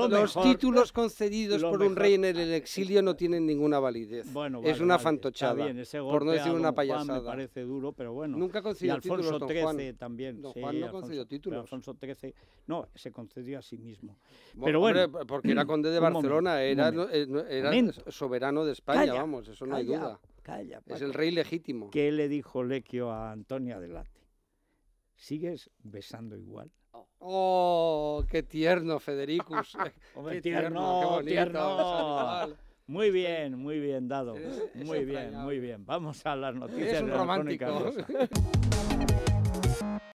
los, títulos, concedidos por un rey en el exilio no tienen ninguna validez. es una fantochada. por no decir una payasada. Juan me parece duro, pero bueno. Nunca concedió y Alfonso títulos. Alfonso XIII también. Don Juan sí, no concedió títulos. Alfonso XIII no, se concedió a sí mismo. Pero bueno. porque era conde de Barcelona, era eh, soberano de España vamos, eso no hay duda. Es el rey legítimo. ¿Qué le dijo Lequio a Antonio Adelante? ¿Sigues besando igual? Oh, qué tierno, Federicus. qué tierno, Muy bien, muy bien dado. muy bien, muy bien. Vamos a las noticias es